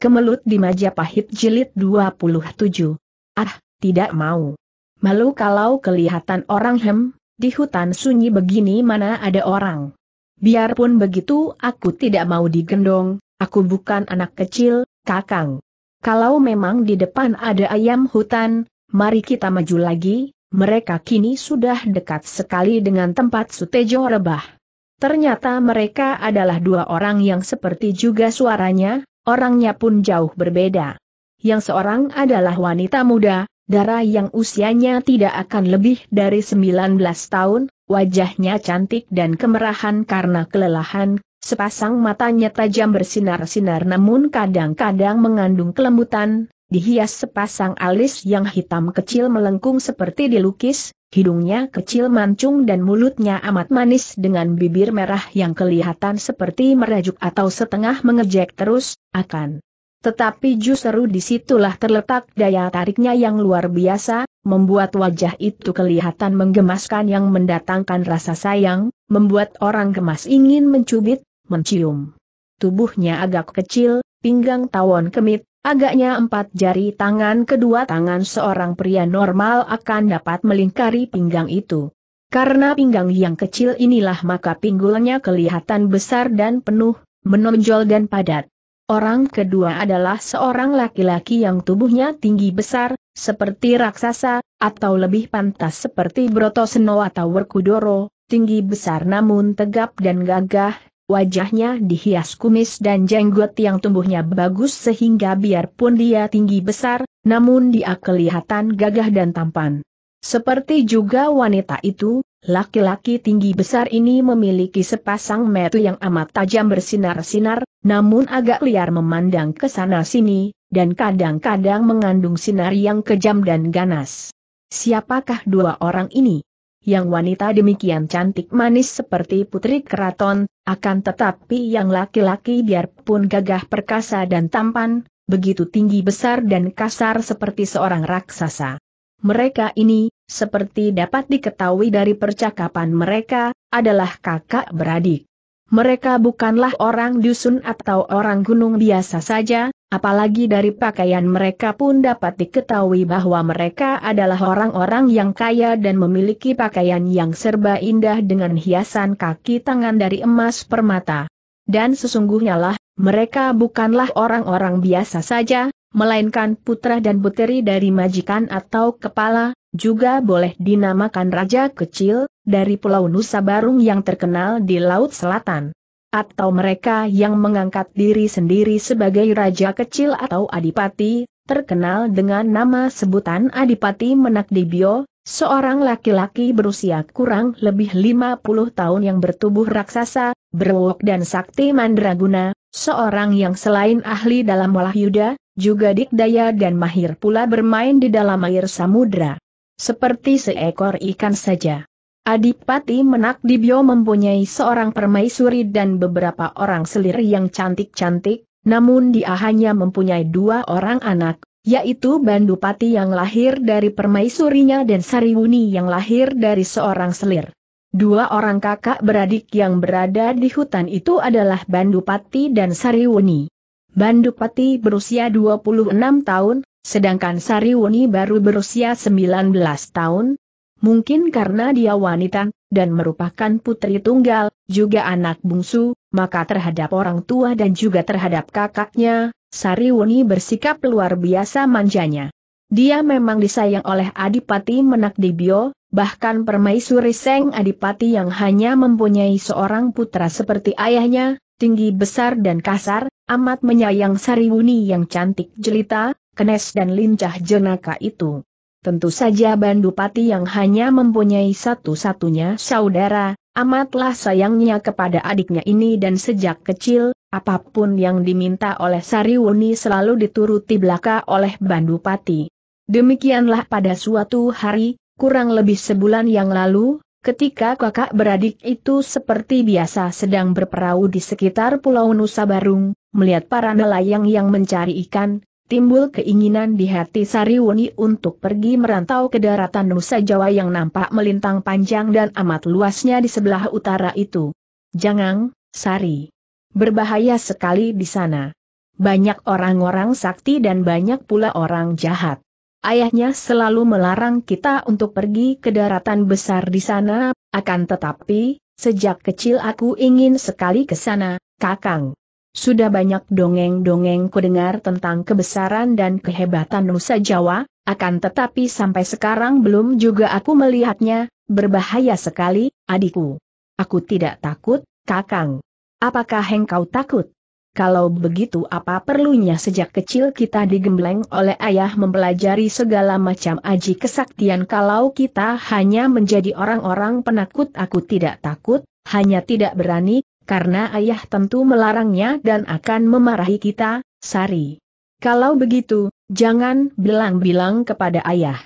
Kemelut di Majapahit Jilid 27. Ah, tidak mau. Malu kalau kelihatan orang hem, di hutan sunyi begini mana ada orang. Biarpun begitu aku tidak mau digendong, aku bukan anak kecil, kakang. Kalau memang di depan ada ayam hutan, mari kita maju lagi, mereka kini sudah dekat sekali dengan tempat Sutejo rebah. Ternyata mereka adalah dua orang yang seperti juga suaranya, Orangnya pun jauh berbeda. Yang seorang adalah wanita muda, darah yang usianya tidak akan lebih dari 19 tahun, wajahnya cantik dan kemerahan karena kelelahan, sepasang matanya tajam bersinar-sinar namun kadang-kadang mengandung kelembutan, dihias sepasang alis yang hitam kecil melengkung seperti dilukis, Hidungnya kecil mancung dan mulutnya amat manis dengan bibir merah yang kelihatan seperti merajuk atau setengah mengejek terus, akan. Tetapi justru disitulah terletak daya tariknya yang luar biasa, membuat wajah itu kelihatan menggemaskan yang mendatangkan rasa sayang, membuat orang gemas ingin mencubit, mencium. Tubuhnya agak kecil, pinggang tawon kemit, Agaknya empat jari tangan kedua tangan seorang pria normal akan dapat melingkari pinggang itu. Karena pinggang yang kecil inilah maka pinggulnya kelihatan besar dan penuh, menonjol dan padat. Orang kedua adalah seorang laki-laki yang tubuhnya tinggi besar, seperti raksasa, atau lebih pantas seperti Broto Seno atau Werkudoro, tinggi besar namun tegap dan gagah, Wajahnya dihias kumis dan jenggot yang tumbuhnya bagus sehingga biarpun dia tinggi besar, namun dia kelihatan gagah dan tampan. Seperti juga wanita itu, laki-laki tinggi besar ini memiliki sepasang metu yang amat tajam bersinar-sinar, namun agak liar memandang ke sana-sini, dan kadang-kadang mengandung sinar yang kejam dan ganas. Siapakah dua orang ini? yang wanita demikian cantik manis seperti putri keraton, akan tetapi yang laki-laki biarpun gagah perkasa dan tampan, begitu tinggi besar dan kasar seperti seorang raksasa. Mereka ini, seperti dapat diketahui dari percakapan mereka, adalah kakak beradik. Mereka bukanlah orang dusun atau orang gunung biasa saja, Apalagi dari pakaian mereka pun dapat diketahui bahwa mereka adalah orang-orang yang kaya dan memiliki pakaian yang serba indah dengan hiasan kaki tangan dari emas permata. Dan sesungguhnya lah, mereka bukanlah orang-orang biasa saja, melainkan putra dan puteri dari majikan atau kepala, juga boleh dinamakan raja kecil, dari Pulau Nusa Barung yang terkenal di Laut Selatan atau mereka yang mengangkat diri sendiri sebagai raja kecil atau adipati, terkenal dengan nama sebutan Adipati Menakdibio, seorang laki-laki berusia kurang lebih 50 tahun yang bertubuh raksasa, berwok dan sakti mandraguna, seorang yang selain ahli dalam olah yuda, juga dikdaya dan mahir pula bermain di dalam air samudra. Seperti seekor ikan saja. Adipati Menak Dibyo mempunyai seorang permaisuri dan beberapa orang selir yang cantik-cantik, namun dia hanya mempunyai dua orang anak, yaitu Bandupati yang lahir dari permaisurinya dan Sariwuni yang lahir dari seorang selir. Dua orang kakak beradik yang berada di hutan itu adalah Bandupati dan Sariwuni. Bandupati berusia 26 tahun, sedangkan Sariwuni baru berusia 19 tahun, Mungkin karena dia wanita, dan merupakan putri tunggal, juga anak bungsu, maka terhadap orang tua dan juga terhadap kakaknya, Sariwuni bersikap luar biasa manjanya. Dia memang disayang oleh Adipati Menakdibio, bahkan permaisuri Seng Adipati yang hanya mempunyai seorang putra seperti ayahnya, tinggi besar dan kasar, amat menyayang Sariwuni yang cantik jelita, kenes dan lincah jenaka itu. Tentu saja Bandupati yang hanya mempunyai satu-satunya saudara, amatlah sayangnya kepada adiknya ini dan sejak kecil, apapun yang diminta oleh Sariwuni selalu dituruti belaka oleh Bandupati. Demikianlah pada suatu hari, kurang lebih sebulan yang lalu, ketika kakak beradik itu seperti biasa sedang berperahu di sekitar Pulau Nusa Barung, melihat para nelayan yang mencari ikan, timbul keinginan di hati Sariwuni untuk pergi merantau ke daratan Nusa Jawa yang nampak melintang panjang dan amat luasnya di sebelah utara itu. Jangan, Sari. Berbahaya sekali di sana. Banyak orang-orang sakti dan banyak pula orang jahat. Ayahnya selalu melarang kita untuk pergi ke daratan besar di sana, akan tetapi, sejak kecil aku ingin sekali ke sana, Kakang. Sudah banyak dongeng-dongeng kudengar tentang kebesaran dan kehebatan Nusa Jawa, akan tetapi sampai sekarang belum juga aku melihatnya, berbahaya sekali, adikku. Aku tidak takut, kakang. Apakah engkau takut? Kalau begitu apa perlunya sejak kecil kita digembleng oleh ayah mempelajari segala macam aji kesaktian kalau kita hanya menjadi orang-orang penakut aku tidak takut, hanya tidak berani, karena ayah tentu melarangnya dan akan memarahi kita, Sari. Kalau begitu, jangan bilang-bilang kepada ayah.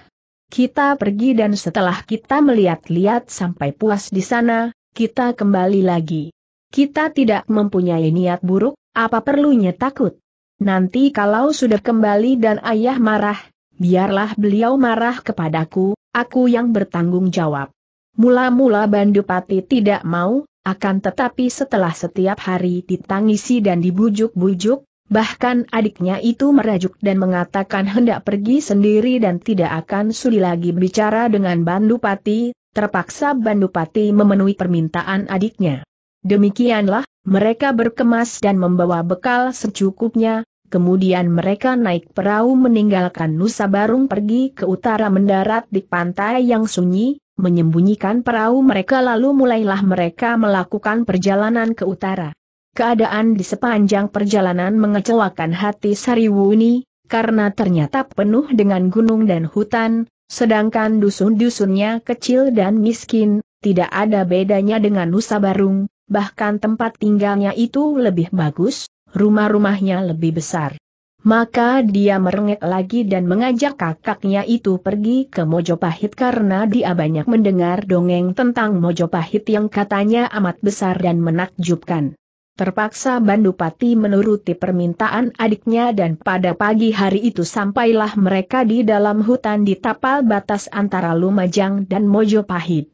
Kita pergi dan setelah kita melihat-lihat sampai puas di sana, kita kembali lagi. Kita tidak mempunyai niat buruk, apa perlunya takut? Nanti kalau sudah kembali dan ayah marah, biarlah beliau marah kepadaku, aku yang bertanggung jawab. Mula-mula Bandupati tidak mau, akan tetapi setelah setiap hari ditangisi dan dibujuk-bujuk, bahkan adiknya itu merajuk dan mengatakan hendak pergi sendiri dan tidak akan sulit lagi bicara dengan Bandupati, terpaksa Bandupati memenuhi permintaan adiknya. Demikianlah, mereka berkemas dan membawa bekal secukupnya, kemudian mereka naik perahu meninggalkan Nusa Barung pergi ke utara mendarat di pantai yang sunyi, menyembunyikan perahu mereka lalu mulailah mereka melakukan perjalanan ke utara. Keadaan di sepanjang perjalanan mengecewakan hati Sariwuni, karena ternyata penuh dengan gunung dan hutan, sedangkan dusun-dusunnya kecil dan miskin, tidak ada bedanya dengan Nusa Barung, bahkan tempat tinggalnya itu lebih bagus, rumah-rumahnya lebih besar. Maka dia merengek lagi dan mengajak kakaknya itu pergi ke Mojopahit karena dia banyak mendengar dongeng tentang Mojopahit yang katanya amat besar dan menakjubkan. Terpaksa Bandupati menuruti permintaan adiknya dan pada pagi hari itu sampailah mereka di dalam hutan di tapal batas antara Lumajang dan Mojopahit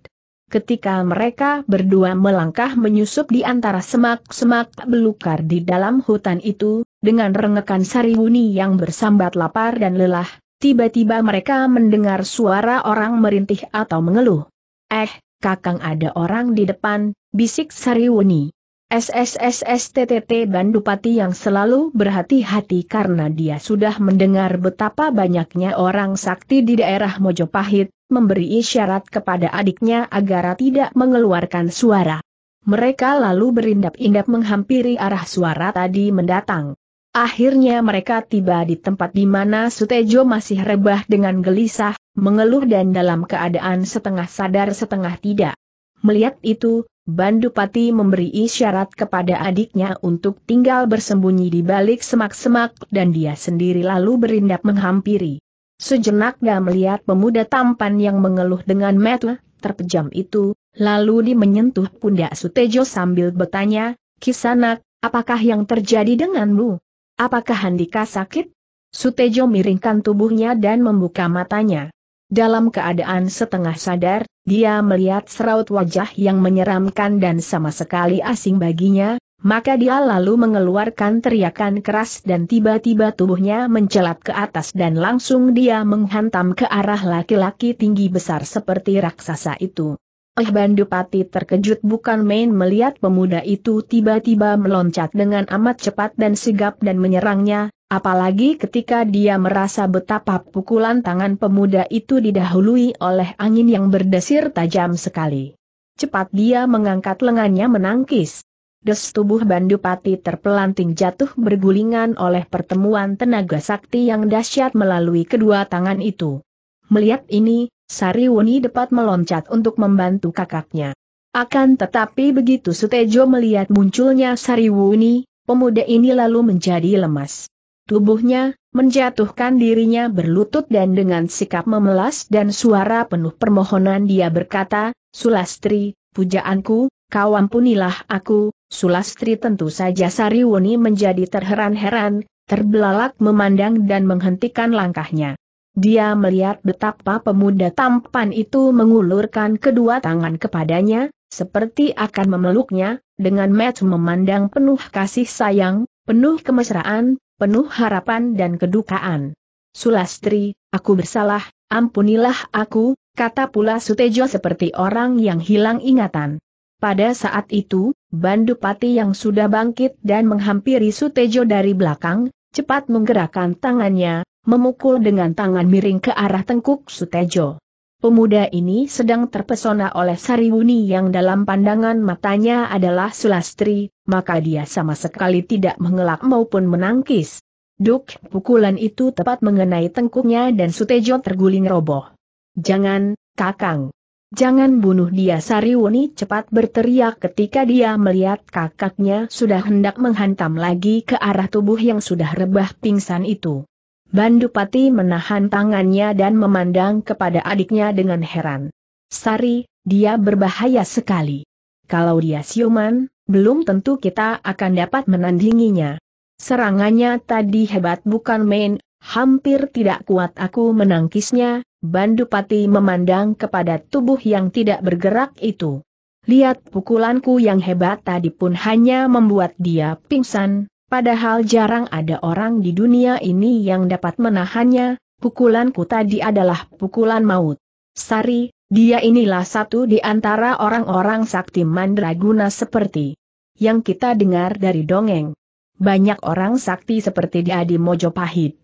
ketika mereka berdua melangkah menyusup di antara semak-semak belukar di dalam hutan itu, dengan rengekan Sariwuni yang bersambat lapar dan lelah, tiba-tiba mereka mendengar suara orang merintih atau mengeluh. Eh, kakang ada orang di depan, bisik Sariwuni. SSSSTTT Bandupati yang selalu berhati-hati karena dia sudah mendengar betapa banyaknya orang sakti di daerah Mojopahit, memberi isyarat kepada adiknya agar tidak mengeluarkan suara. Mereka lalu berindap-indap menghampiri arah suara tadi mendatang. Akhirnya mereka tiba di tempat di mana Sutejo masih rebah dengan gelisah, mengeluh dan dalam keadaan setengah sadar setengah tidak. Melihat itu, Bandupati memberi isyarat kepada adiknya untuk tinggal bersembunyi di balik semak-semak dan dia sendiri lalu berindap menghampiri. Sejenak dia melihat pemuda tampan yang mengeluh dengan mata terpejam itu, lalu dia menyentuh pundak Sutejo sambil bertanya, Kisanak, apakah yang terjadi denganmu? Apakah Handika sakit? Sutejo miringkan tubuhnya dan membuka matanya. Dalam keadaan setengah sadar, dia melihat seraut wajah yang menyeramkan dan sama sekali asing baginya, maka dia lalu mengeluarkan teriakan keras dan tiba-tiba tubuhnya mencelat ke atas dan langsung dia menghantam ke arah laki-laki tinggi besar seperti raksasa itu. Eh Bandupati terkejut bukan main melihat pemuda itu tiba-tiba meloncat dengan amat cepat dan sigap dan menyerangnya, apalagi ketika dia merasa betapa pukulan tangan pemuda itu didahului oleh angin yang berdesir tajam sekali. Cepat dia mengangkat lengannya menangkis. Des tubuh Bandupati terpelanting jatuh bergulingan oleh pertemuan tenaga sakti yang dahsyat melalui kedua tangan itu. Melihat ini, Sariwuni dapat meloncat untuk membantu kakaknya. Akan tetapi begitu Sutejo melihat munculnya Sariwuni, pemuda ini lalu menjadi lemas. Tubuhnya, menjatuhkan dirinya berlutut dan dengan sikap memelas dan suara penuh permohonan dia berkata, Sulastri, pujaanku, kau ampunilah aku, Sulastri tentu saja Sariwuni menjadi terheran-heran, terbelalak memandang dan menghentikan langkahnya. Dia melihat betapa pemuda tampan itu mengulurkan kedua tangan kepadanya, seperti akan memeluknya, dengan met memandang penuh kasih sayang, penuh kemesraan, penuh harapan dan kedukaan. Sulastri, aku bersalah, ampunilah aku, kata pula Sutejo seperti orang yang hilang ingatan. Pada saat itu, Bandupati yang sudah bangkit dan menghampiri Sutejo dari belakang, cepat menggerakkan tangannya, memukul dengan tangan miring ke arah tengkuk Sutejo. Pemuda ini sedang terpesona oleh Sariwuni yang dalam pandangan matanya adalah Sulastri, maka dia sama sekali tidak mengelak maupun menangkis. Duk, pukulan itu tepat mengenai tengkuknya dan Sutejo terguling roboh. Jangan, Kakang. Jangan bunuh dia Sariwuni cepat berteriak ketika dia melihat kakaknya sudah hendak menghantam lagi ke arah tubuh yang sudah rebah pingsan itu. Bandupati menahan tangannya dan memandang kepada adiknya dengan heran. Sari, dia berbahaya sekali. Kalau dia siuman, belum tentu kita akan dapat menandinginya. Serangannya tadi hebat bukan main, hampir tidak kuat aku menangkisnya, Bandupati memandang kepada tubuh yang tidak bergerak itu. Lihat pukulanku yang hebat tadi pun hanya membuat dia pingsan, padahal jarang ada orang di dunia ini yang dapat menahannya, pukulanku tadi adalah pukulan maut. Sari, dia inilah satu di antara orang-orang sakti mandraguna seperti yang kita dengar dari dongeng. Banyak orang sakti seperti dia di Mojopahit.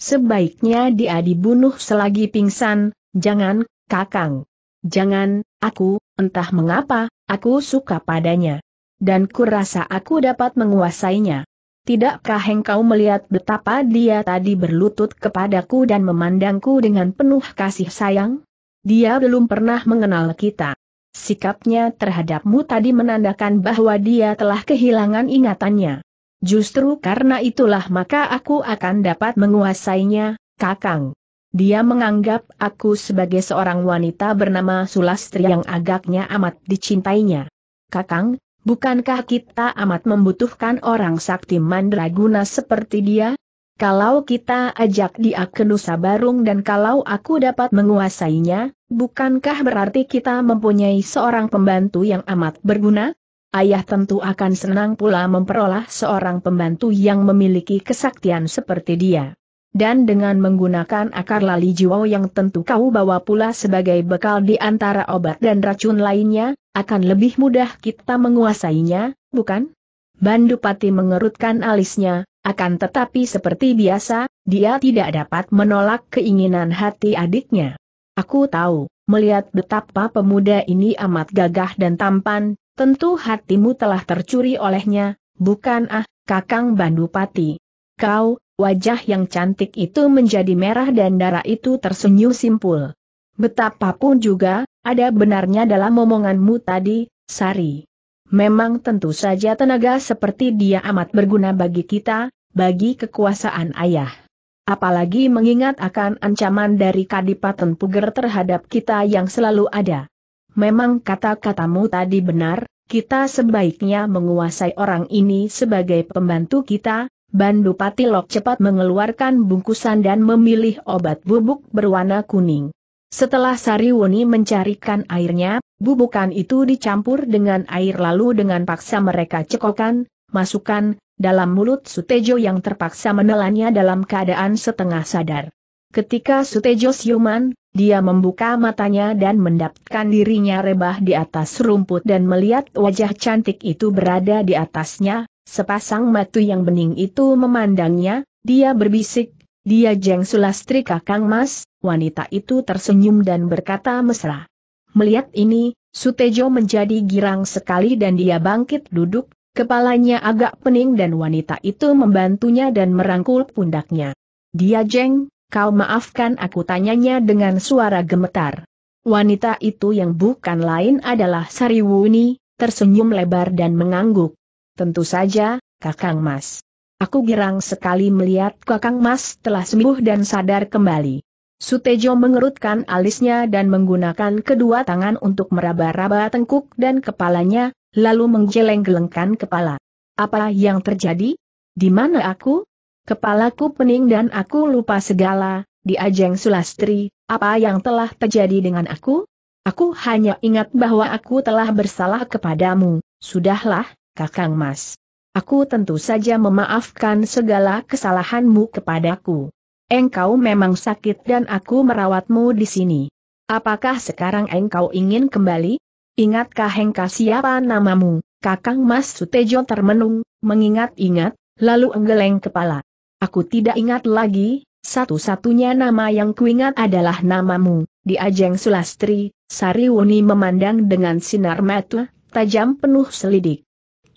Sebaiknya dia dibunuh selagi pingsan, jangan, kakang. Jangan, aku, entah mengapa, aku suka padanya. Dan kurasa aku dapat menguasainya. Tidakkah engkau melihat betapa dia tadi berlutut kepadaku dan memandangku dengan penuh kasih sayang? Dia belum pernah mengenal kita. Sikapnya terhadapmu tadi menandakan bahwa dia telah kehilangan ingatannya. Justru karena itulah maka aku akan dapat menguasainya, Kakang. Dia menganggap aku sebagai seorang wanita bernama Sulastri yang agaknya amat dicintainya. Kakang, bukankah kita amat membutuhkan orang sakti mandraguna seperti dia? Kalau kita ajak dia ke Nusa Barung dan kalau aku dapat menguasainya, bukankah berarti kita mempunyai seorang pembantu yang amat berguna? ayah tentu akan senang pula memperoleh seorang pembantu yang memiliki kesaktian seperti dia. Dan dengan menggunakan akar lali jiwa yang tentu kau bawa pula sebagai bekal di antara obat dan racun lainnya, akan lebih mudah kita menguasainya, bukan? Bandupati mengerutkan alisnya, akan tetapi seperti biasa, dia tidak dapat menolak keinginan hati adiknya. Aku tahu, melihat betapa pemuda ini amat gagah dan tampan, Tentu hatimu telah tercuri olehnya, bukan ah, Kakang Bandupati. Kau, wajah yang cantik itu menjadi merah dan darah itu tersenyum simpul. Betapapun juga, ada benarnya dalam omonganmu tadi, Sari. Memang tentu saja tenaga seperti dia amat berguna bagi kita, bagi kekuasaan ayah. Apalagi mengingat akan ancaman dari Kadipaten Puger terhadap kita yang selalu ada. Memang kata-katamu tadi benar, kita sebaiknya menguasai orang ini sebagai pembantu kita, Bandu Patilok cepat mengeluarkan bungkusan dan memilih obat bubuk berwarna kuning. Setelah Sariwuni mencarikan airnya, bubukan itu dicampur dengan air lalu dengan paksa mereka cekokan, masukkan, dalam mulut Sutejo yang terpaksa menelannya dalam keadaan setengah sadar. Ketika Sutejo siuman, dia membuka matanya dan mendapatkan dirinya rebah di atas rumput dan melihat wajah cantik itu berada di atasnya, sepasang matu yang bening itu memandangnya, dia berbisik, dia jeng sulastri kakang mas, wanita itu tersenyum dan berkata mesra. Melihat ini, Sutejo menjadi girang sekali dan dia bangkit duduk, kepalanya agak pening dan wanita itu membantunya dan merangkul pundaknya. Dia jeng, Kau maafkan aku tanyanya dengan suara gemetar. Wanita itu yang bukan lain adalah Sariwuni, tersenyum lebar dan mengangguk. Tentu saja, Kakang Mas. Aku girang sekali melihat Kakang Mas telah sembuh dan sadar kembali. Sutejo mengerutkan alisnya dan menggunakan kedua tangan untuk meraba-raba tengkuk dan kepalanya, lalu menggeleng-gelengkan kepala. Apa yang terjadi? Di mana aku? Kepalaku pening dan aku lupa segala, di ajeng Sulastri, apa yang telah terjadi dengan aku? Aku hanya ingat bahwa aku telah bersalah kepadamu, sudahlah, kakang mas. Aku tentu saja memaafkan segala kesalahanmu kepadaku. Engkau memang sakit dan aku merawatmu di sini. Apakah sekarang engkau ingin kembali? Ingatkah engkau siapa namamu? Kakang Mas Sutejo termenung, mengingat-ingat, lalu enggeleng kepala. Aku tidak ingat lagi, satu-satunya nama yang kuingat adalah namamu, di ajeng Sulastri, Sariwuni memandang dengan sinar mata, tajam penuh selidik.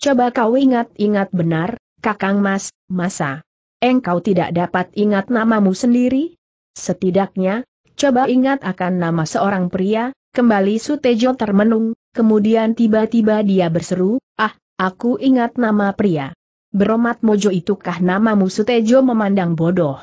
Coba kau ingat-ingat benar, Kakang Mas, masa? Engkau tidak dapat ingat namamu sendiri? Setidaknya, coba ingat akan nama seorang pria, kembali Sutejo termenung, kemudian tiba-tiba dia berseru, ah, aku ingat nama pria. Beromat Mojo itukah namamu Sutejo memandang bodoh?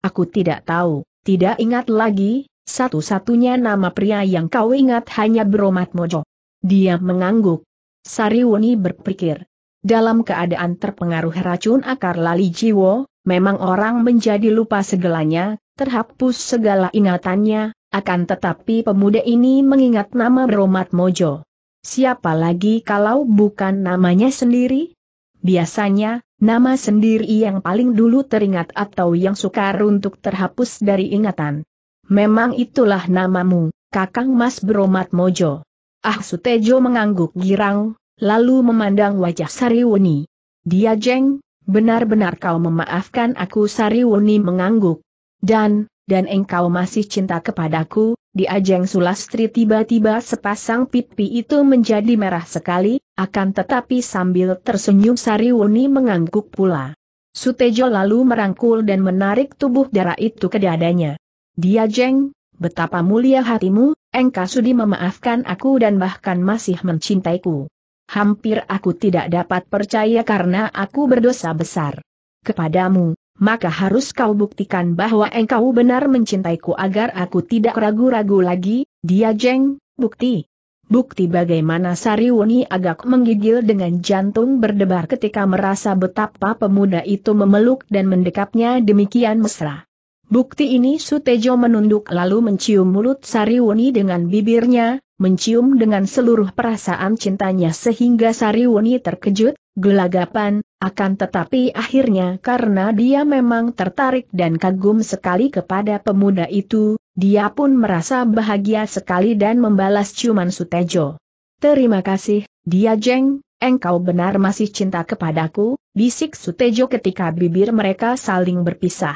Aku tidak tahu, tidak ingat lagi, satu-satunya nama pria yang kau ingat hanya Beromat Mojo. Dia mengangguk. Sariwuni berpikir. Dalam keadaan terpengaruh racun akar lali jiwo, memang orang menjadi lupa segalanya, terhapus segala ingatannya, akan tetapi pemuda ini mengingat nama Beromat Mojo. Siapa lagi kalau bukan namanya sendiri? Biasanya, nama sendiri yang paling dulu teringat atau yang sukar untuk terhapus dari ingatan. Memang itulah namamu, Kakang Mas Bromat Mojo. Ah Sutejo mengangguk girang, lalu memandang wajah Sariwuni. Dia jeng, benar-benar kau memaafkan aku Sariwuni mengangguk. Dan, dan engkau masih cinta kepadaku, di Sulastri tiba-tiba sepasang pipi itu menjadi merah sekali, akan tetapi sambil tersenyum Sariwuni mengangguk pula. Sutejo lalu merangkul dan menarik tubuh darah itu ke dadanya. Dia jeng, betapa mulia hatimu, engkau sudi memaafkan aku dan bahkan masih mencintaiku. Hampir aku tidak dapat percaya karena aku berdosa besar. Kepadamu, maka harus kau buktikan bahwa engkau benar mencintaiku agar aku tidak ragu-ragu lagi, dia jeng, bukti. Bukti bagaimana Sariwuni agak menggigil dengan jantung berdebar ketika merasa betapa pemuda itu memeluk dan mendekapnya demikian mesra. Bukti ini Sutejo menunduk lalu mencium mulut Sariwuni dengan bibirnya, mencium dengan seluruh perasaan cintanya sehingga Sariwuni terkejut, gelagapan, akan tetapi akhirnya karena dia memang tertarik dan kagum sekali kepada pemuda itu, dia pun merasa bahagia sekali dan membalas ciuman Sutejo. Terima kasih, dia jeng, engkau benar masih cinta kepadaku, bisik Sutejo ketika bibir mereka saling berpisah.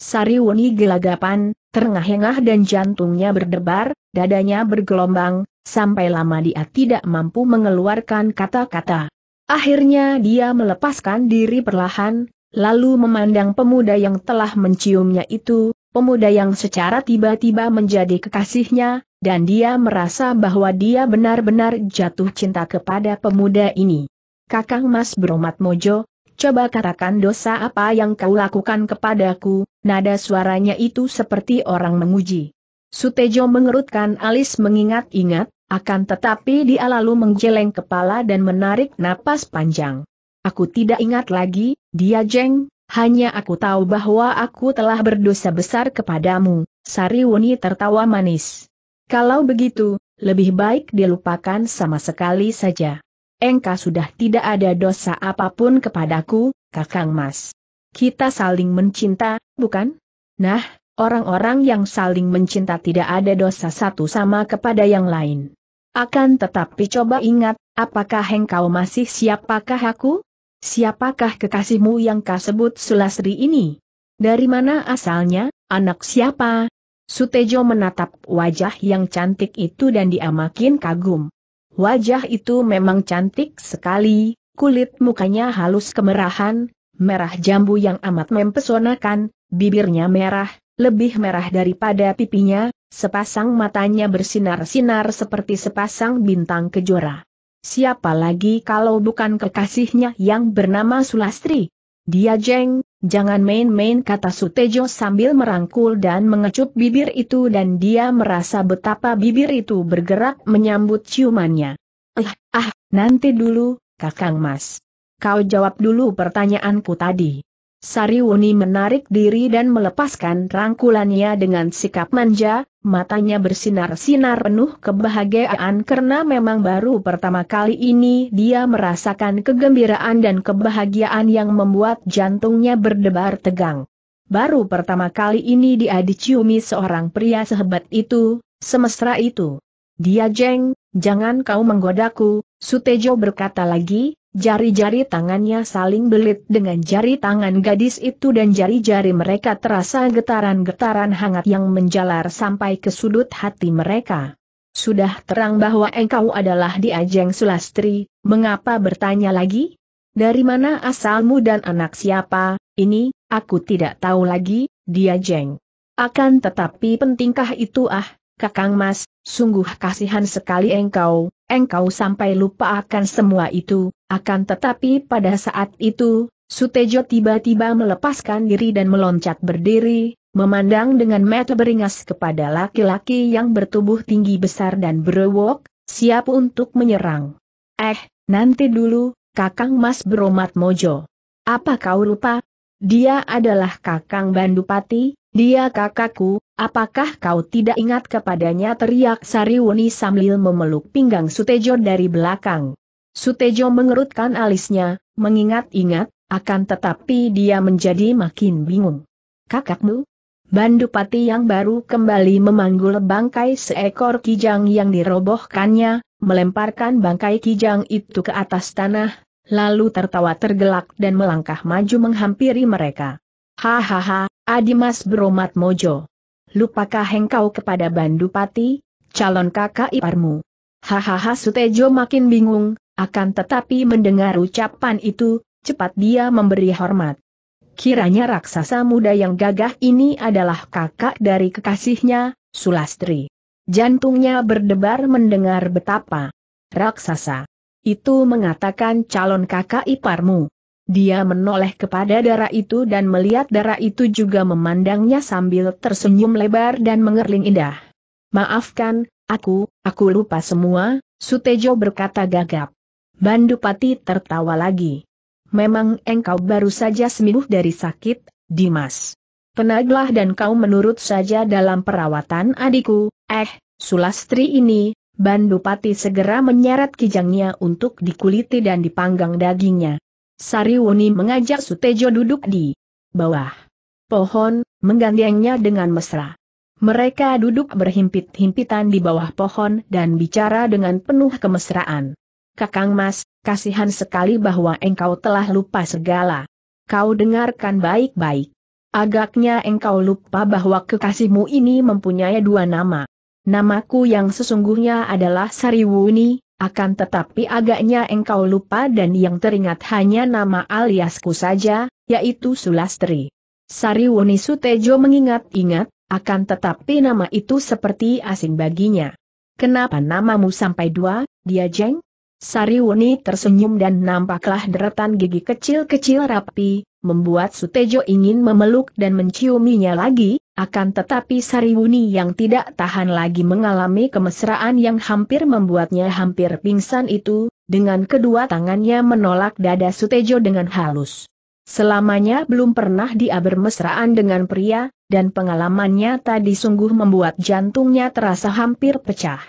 Sariwuni gelagapan, terengah-engah dan jantungnya berdebar, dadanya bergelombang, sampai lama dia tidak mampu mengeluarkan kata-kata. Akhirnya dia melepaskan diri perlahan, lalu memandang pemuda yang telah menciumnya itu, pemuda yang secara tiba-tiba menjadi kekasihnya, dan dia merasa bahwa dia benar-benar jatuh cinta kepada pemuda ini. Kakang Mas Bromat Mojo, coba katakan dosa apa yang kau lakukan kepadaku, nada suaranya itu seperti orang menguji. Sutejo mengerutkan alis mengingat-ingat, akan tetapi dia lalu menggeleng kepala dan menarik napas panjang. Aku tidak ingat lagi, dia jeng, hanya aku tahu bahwa aku telah berdosa besar kepadamu, Sari Sariwuni tertawa manis. Kalau begitu, lebih baik dilupakan sama sekali saja. Engkau sudah tidak ada dosa apapun kepadaku, Kakang Mas. Kita saling mencinta, bukan? Nah, orang-orang yang saling mencinta tidak ada dosa satu sama kepada yang lain. Akan tetapi coba ingat, apakah engkau masih siapakah aku? Siapakah kekasihmu yang kau sebut Sulasri ini? Dari mana asalnya, anak siapa? Sutejo menatap wajah yang cantik itu dan dia kagum. Wajah itu memang cantik sekali, kulit mukanya halus kemerahan, merah jambu yang amat mempesonakan, bibirnya merah, lebih merah daripada pipinya, sepasang matanya bersinar-sinar seperti sepasang bintang kejora. Siapa lagi kalau bukan kekasihnya yang bernama Sulastri? Dia jeng, jangan main-main kata Sutejo sambil merangkul dan mengecup bibir itu dan dia merasa betapa bibir itu bergerak menyambut ciumannya. Eh, ah, nanti dulu, kakang mas. Kau jawab dulu pertanyaanku tadi. Sariwuni menarik diri dan melepaskan rangkulannya dengan sikap manja, Matanya bersinar-sinar penuh kebahagiaan karena memang baru pertama kali ini dia merasakan kegembiraan dan kebahagiaan yang membuat jantungnya berdebar tegang. Baru pertama kali ini dia diciumi seorang pria sehebat itu, semesra itu. Dia jeng, jangan kau menggodaku, Sutejo berkata lagi, Jari-jari tangannya saling belit dengan jari tangan gadis itu dan jari-jari mereka terasa getaran-getaran hangat yang menjalar sampai ke sudut hati mereka. Sudah terang bahwa engkau adalah Diajeng Sulastri, mengapa bertanya lagi? Dari mana asalmu dan anak siapa? Ini, aku tidak tahu lagi, Diajeng. Akan tetapi pentingkah itu ah, Kakang Mas, sungguh kasihan sekali engkau, engkau sampai lupa akan semua itu, akan tetapi pada saat itu, Sutejo tiba-tiba melepaskan diri dan meloncat berdiri, memandang dengan mata beringas kepada laki-laki yang bertubuh tinggi besar dan berwok, siap untuk menyerang. Eh, nanti dulu, Kakang Mas Bromat Mojo. Apa kau lupa? Dia adalah Kakang Bandupati, dia kakakku, apakah kau tidak ingat kepadanya teriak Sariwuni sambil memeluk pinggang Sutejo dari belakang. Sutejo mengerutkan alisnya, mengingat-ingat, akan tetapi dia menjadi makin bingung. Kakakmu? Bandupati yang baru kembali memanggul bangkai seekor kijang yang dirobohkannya, melemparkan bangkai kijang itu ke atas tanah, lalu tertawa tergelak dan melangkah maju menghampiri mereka. Hahaha, Adimas Bromat Mojo. Lupakah engkau kepada Bandupati, calon kakak iparmu? Hahaha Sutejo makin bingung, akan tetapi mendengar ucapan itu, cepat dia memberi hormat. Kiranya raksasa muda yang gagah ini adalah kakak dari kekasihnya, Sulastri. Jantungnya berdebar mendengar betapa raksasa itu mengatakan calon kakak iparmu. Dia menoleh kepada darah itu dan melihat darah itu juga memandangnya sambil tersenyum lebar dan mengerling indah. Maafkan, aku, aku lupa semua, Sutejo berkata gagap. Bandupati tertawa lagi. Memang engkau baru saja sembuh dari sakit, Dimas. Penaglah dan kau menurut saja dalam perawatan adikku, eh, Sulastri ini, Bandupati segera menyeret kijangnya untuk dikuliti dan dipanggang dagingnya. Sariwuni mengajak Sutejo duduk di bawah pohon, menggandengnya dengan mesra. Mereka duduk berhimpit-himpitan di bawah pohon dan bicara dengan penuh kemesraan. Kakang Mas, kasihan sekali bahwa engkau telah lupa segala. Kau dengarkan baik-baik. Agaknya engkau lupa bahwa kekasihmu ini mempunyai dua nama. Namaku yang sesungguhnya adalah Sariwuni, akan tetapi agaknya engkau lupa dan yang teringat hanya nama aliasku saja, yaitu Sulastri. Sariwuni Sutejo mengingat-ingat, akan tetapi nama itu seperti asing baginya. Kenapa namamu sampai dua, dia jeng? Sariwuni tersenyum dan nampaklah deretan gigi kecil-kecil rapi, membuat Sutejo ingin memeluk dan menciuminya lagi, akan tetapi Sariwuni yang tidak tahan lagi mengalami kemesraan yang hampir membuatnya hampir pingsan itu, dengan kedua tangannya menolak dada Sutejo dengan halus. Selamanya belum pernah dia bermesraan dengan pria, dan pengalamannya tadi sungguh membuat jantungnya terasa hampir pecah.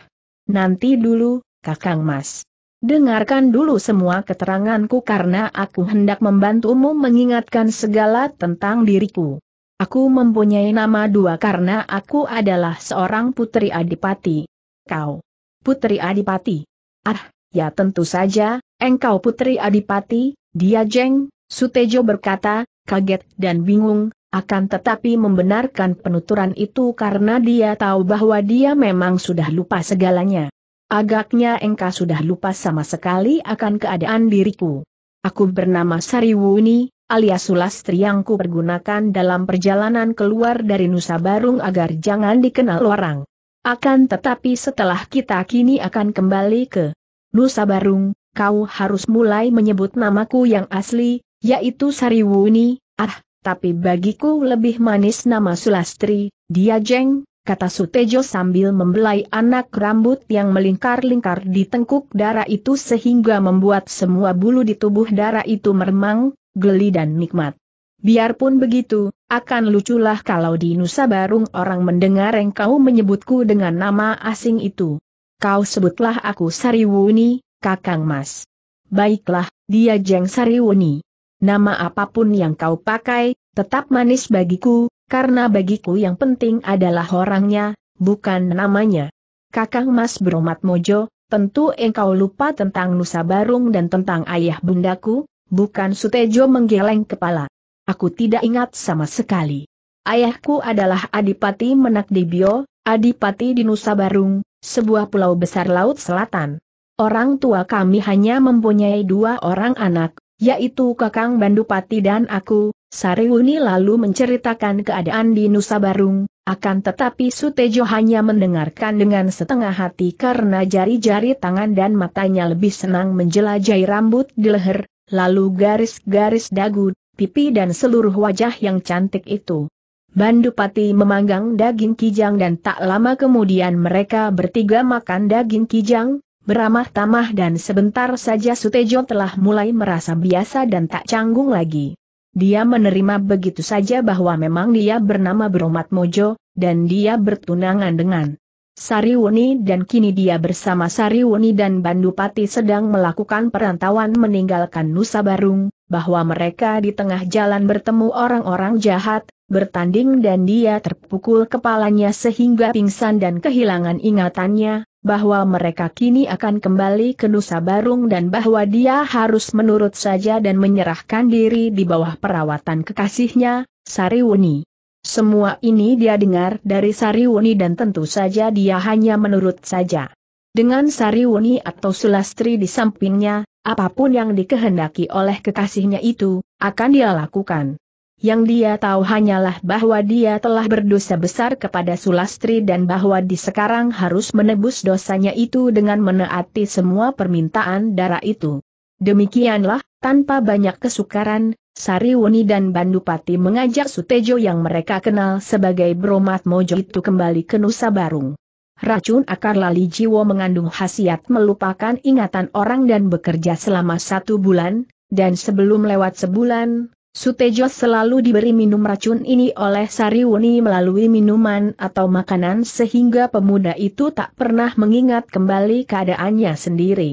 Nanti dulu, Kakang Mas. Dengarkan dulu semua keteranganku karena aku hendak membantumu mengingatkan segala tentang diriku. Aku mempunyai nama dua karena aku adalah seorang putri adipati. Kau. Putri adipati. Ah, ya tentu saja, engkau putri adipati, dia jeng, Sutejo berkata, kaget dan bingung, akan tetapi membenarkan penuturan itu karena dia tahu bahwa dia memang sudah lupa segalanya. Agaknya engkau sudah lupa sama sekali akan keadaan diriku. Aku bernama Sariwuni, alias Sulastri yang ku pergunakan dalam perjalanan keluar dari Nusa Barung agar jangan dikenal orang. Akan tetapi setelah kita kini akan kembali ke Nusa Barung, kau harus mulai menyebut namaku yang asli, yaitu Sariwuni, ah, tapi bagiku lebih manis nama Sulastri, dia jeng, kata Sutejo sambil membelai anak rambut yang melingkar-lingkar di tengkuk darah itu sehingga membuat semua bulu di tubuh darah itu meremang, geli dan nikmat. Biarpun begitu, akan luculah kalau di Nusa Barung orang mendengar engkau menyebutku dengan nama asing itu. Kau sebutlah aku Sariwuni, Kakang Mas. Baiklah, dia Jeng Sariwuni. Nama apapun yang kau pakai, tetap manis bagiku, karena bagiku yang penting adalah orangnya, bukan namanya. Kakang Mas Bromat Mojo, tentu engkau lupa tentang Nusa Barung dan tentang ayah bundaku, bukan Sutejo menggeleng kepala. Aku tidak ingat sama sekali. Ayahku adalah Adipati Menak Dibio, Adipati di Nusa Barung, sebuah pulau besar laut selatan. Orang tua kami hanya mempunyai dua orang anak, yaitu Kakang Bandupati dan aku, Sariwuni lalu menceritakan keadaan di Nusa Barung, akan tetapi Sutejo hanya mendengarkan dengan setengah hati karena jari-jari tangan dan matanya lebih senang menjelajahi rambut di leher, lalu garis-garis dagu, pipi dan seluruh wajah yang cantik itu. Bandupati memanggang daging kijang dan tak lama kemudian mereka bertiga makan daging kijang, beramah-tamah dan sebentar saja Sutejo telah mulai merasa biasa dan tak canggung lagi. Dia menerima begitu saja bahwa memang dia bernama Bromat Mojo, dan dia bertunangan dengan Sariwuni dan kini dia bersama Sariwuni dan Bandupati sedang melakukan perantauan meninggalkan Nusa Barung, bahwa mereka di tengah jalan bertemu orang-orang jahat, bertanding dan dia terpukul kepalanya sehingga pingsan dan kehilangan ingatannya, bahwa mereka kini akan kembali ke Nusa Barung dan bahwa dia harus menurut saja dan menyerahkan diri di bawah perawatan kekasihnya, Sariwuni. Semua ini dia dengar dari Sariwuni dan tentu saja dia hanya menurut saja. Dengan Sariwuni atau Sulastri di sampingnya, apapun yang dikehendaki oleh kekasihnya itu, akan dia lakukan. Yang dia tahu hanyalah bahwa dia telah berdosa besar kepada Sulastri dan bahwa di sekarang harus menebus dosanya itu dengan menaati semua permintaan darah itu. Demikianlah, tanpa banyak kesukaran, Sariwuni dan Bandupati mengajak Sutejo yang mereka kenal sebagai Bromat Mojo itu kembali ke Nusa Barung. Racun akar lali jiwa mengandung khasiat melupakan ingatan orang dan bekerja selama satu bulan, dan sebelum lewat sebulan, Sutejo selalu diberi minum racun ini oleh Sariwuni melalui minuman atau makanan sehingga pemuda itu tak pernah mengingat kembali keadaannya sendiri.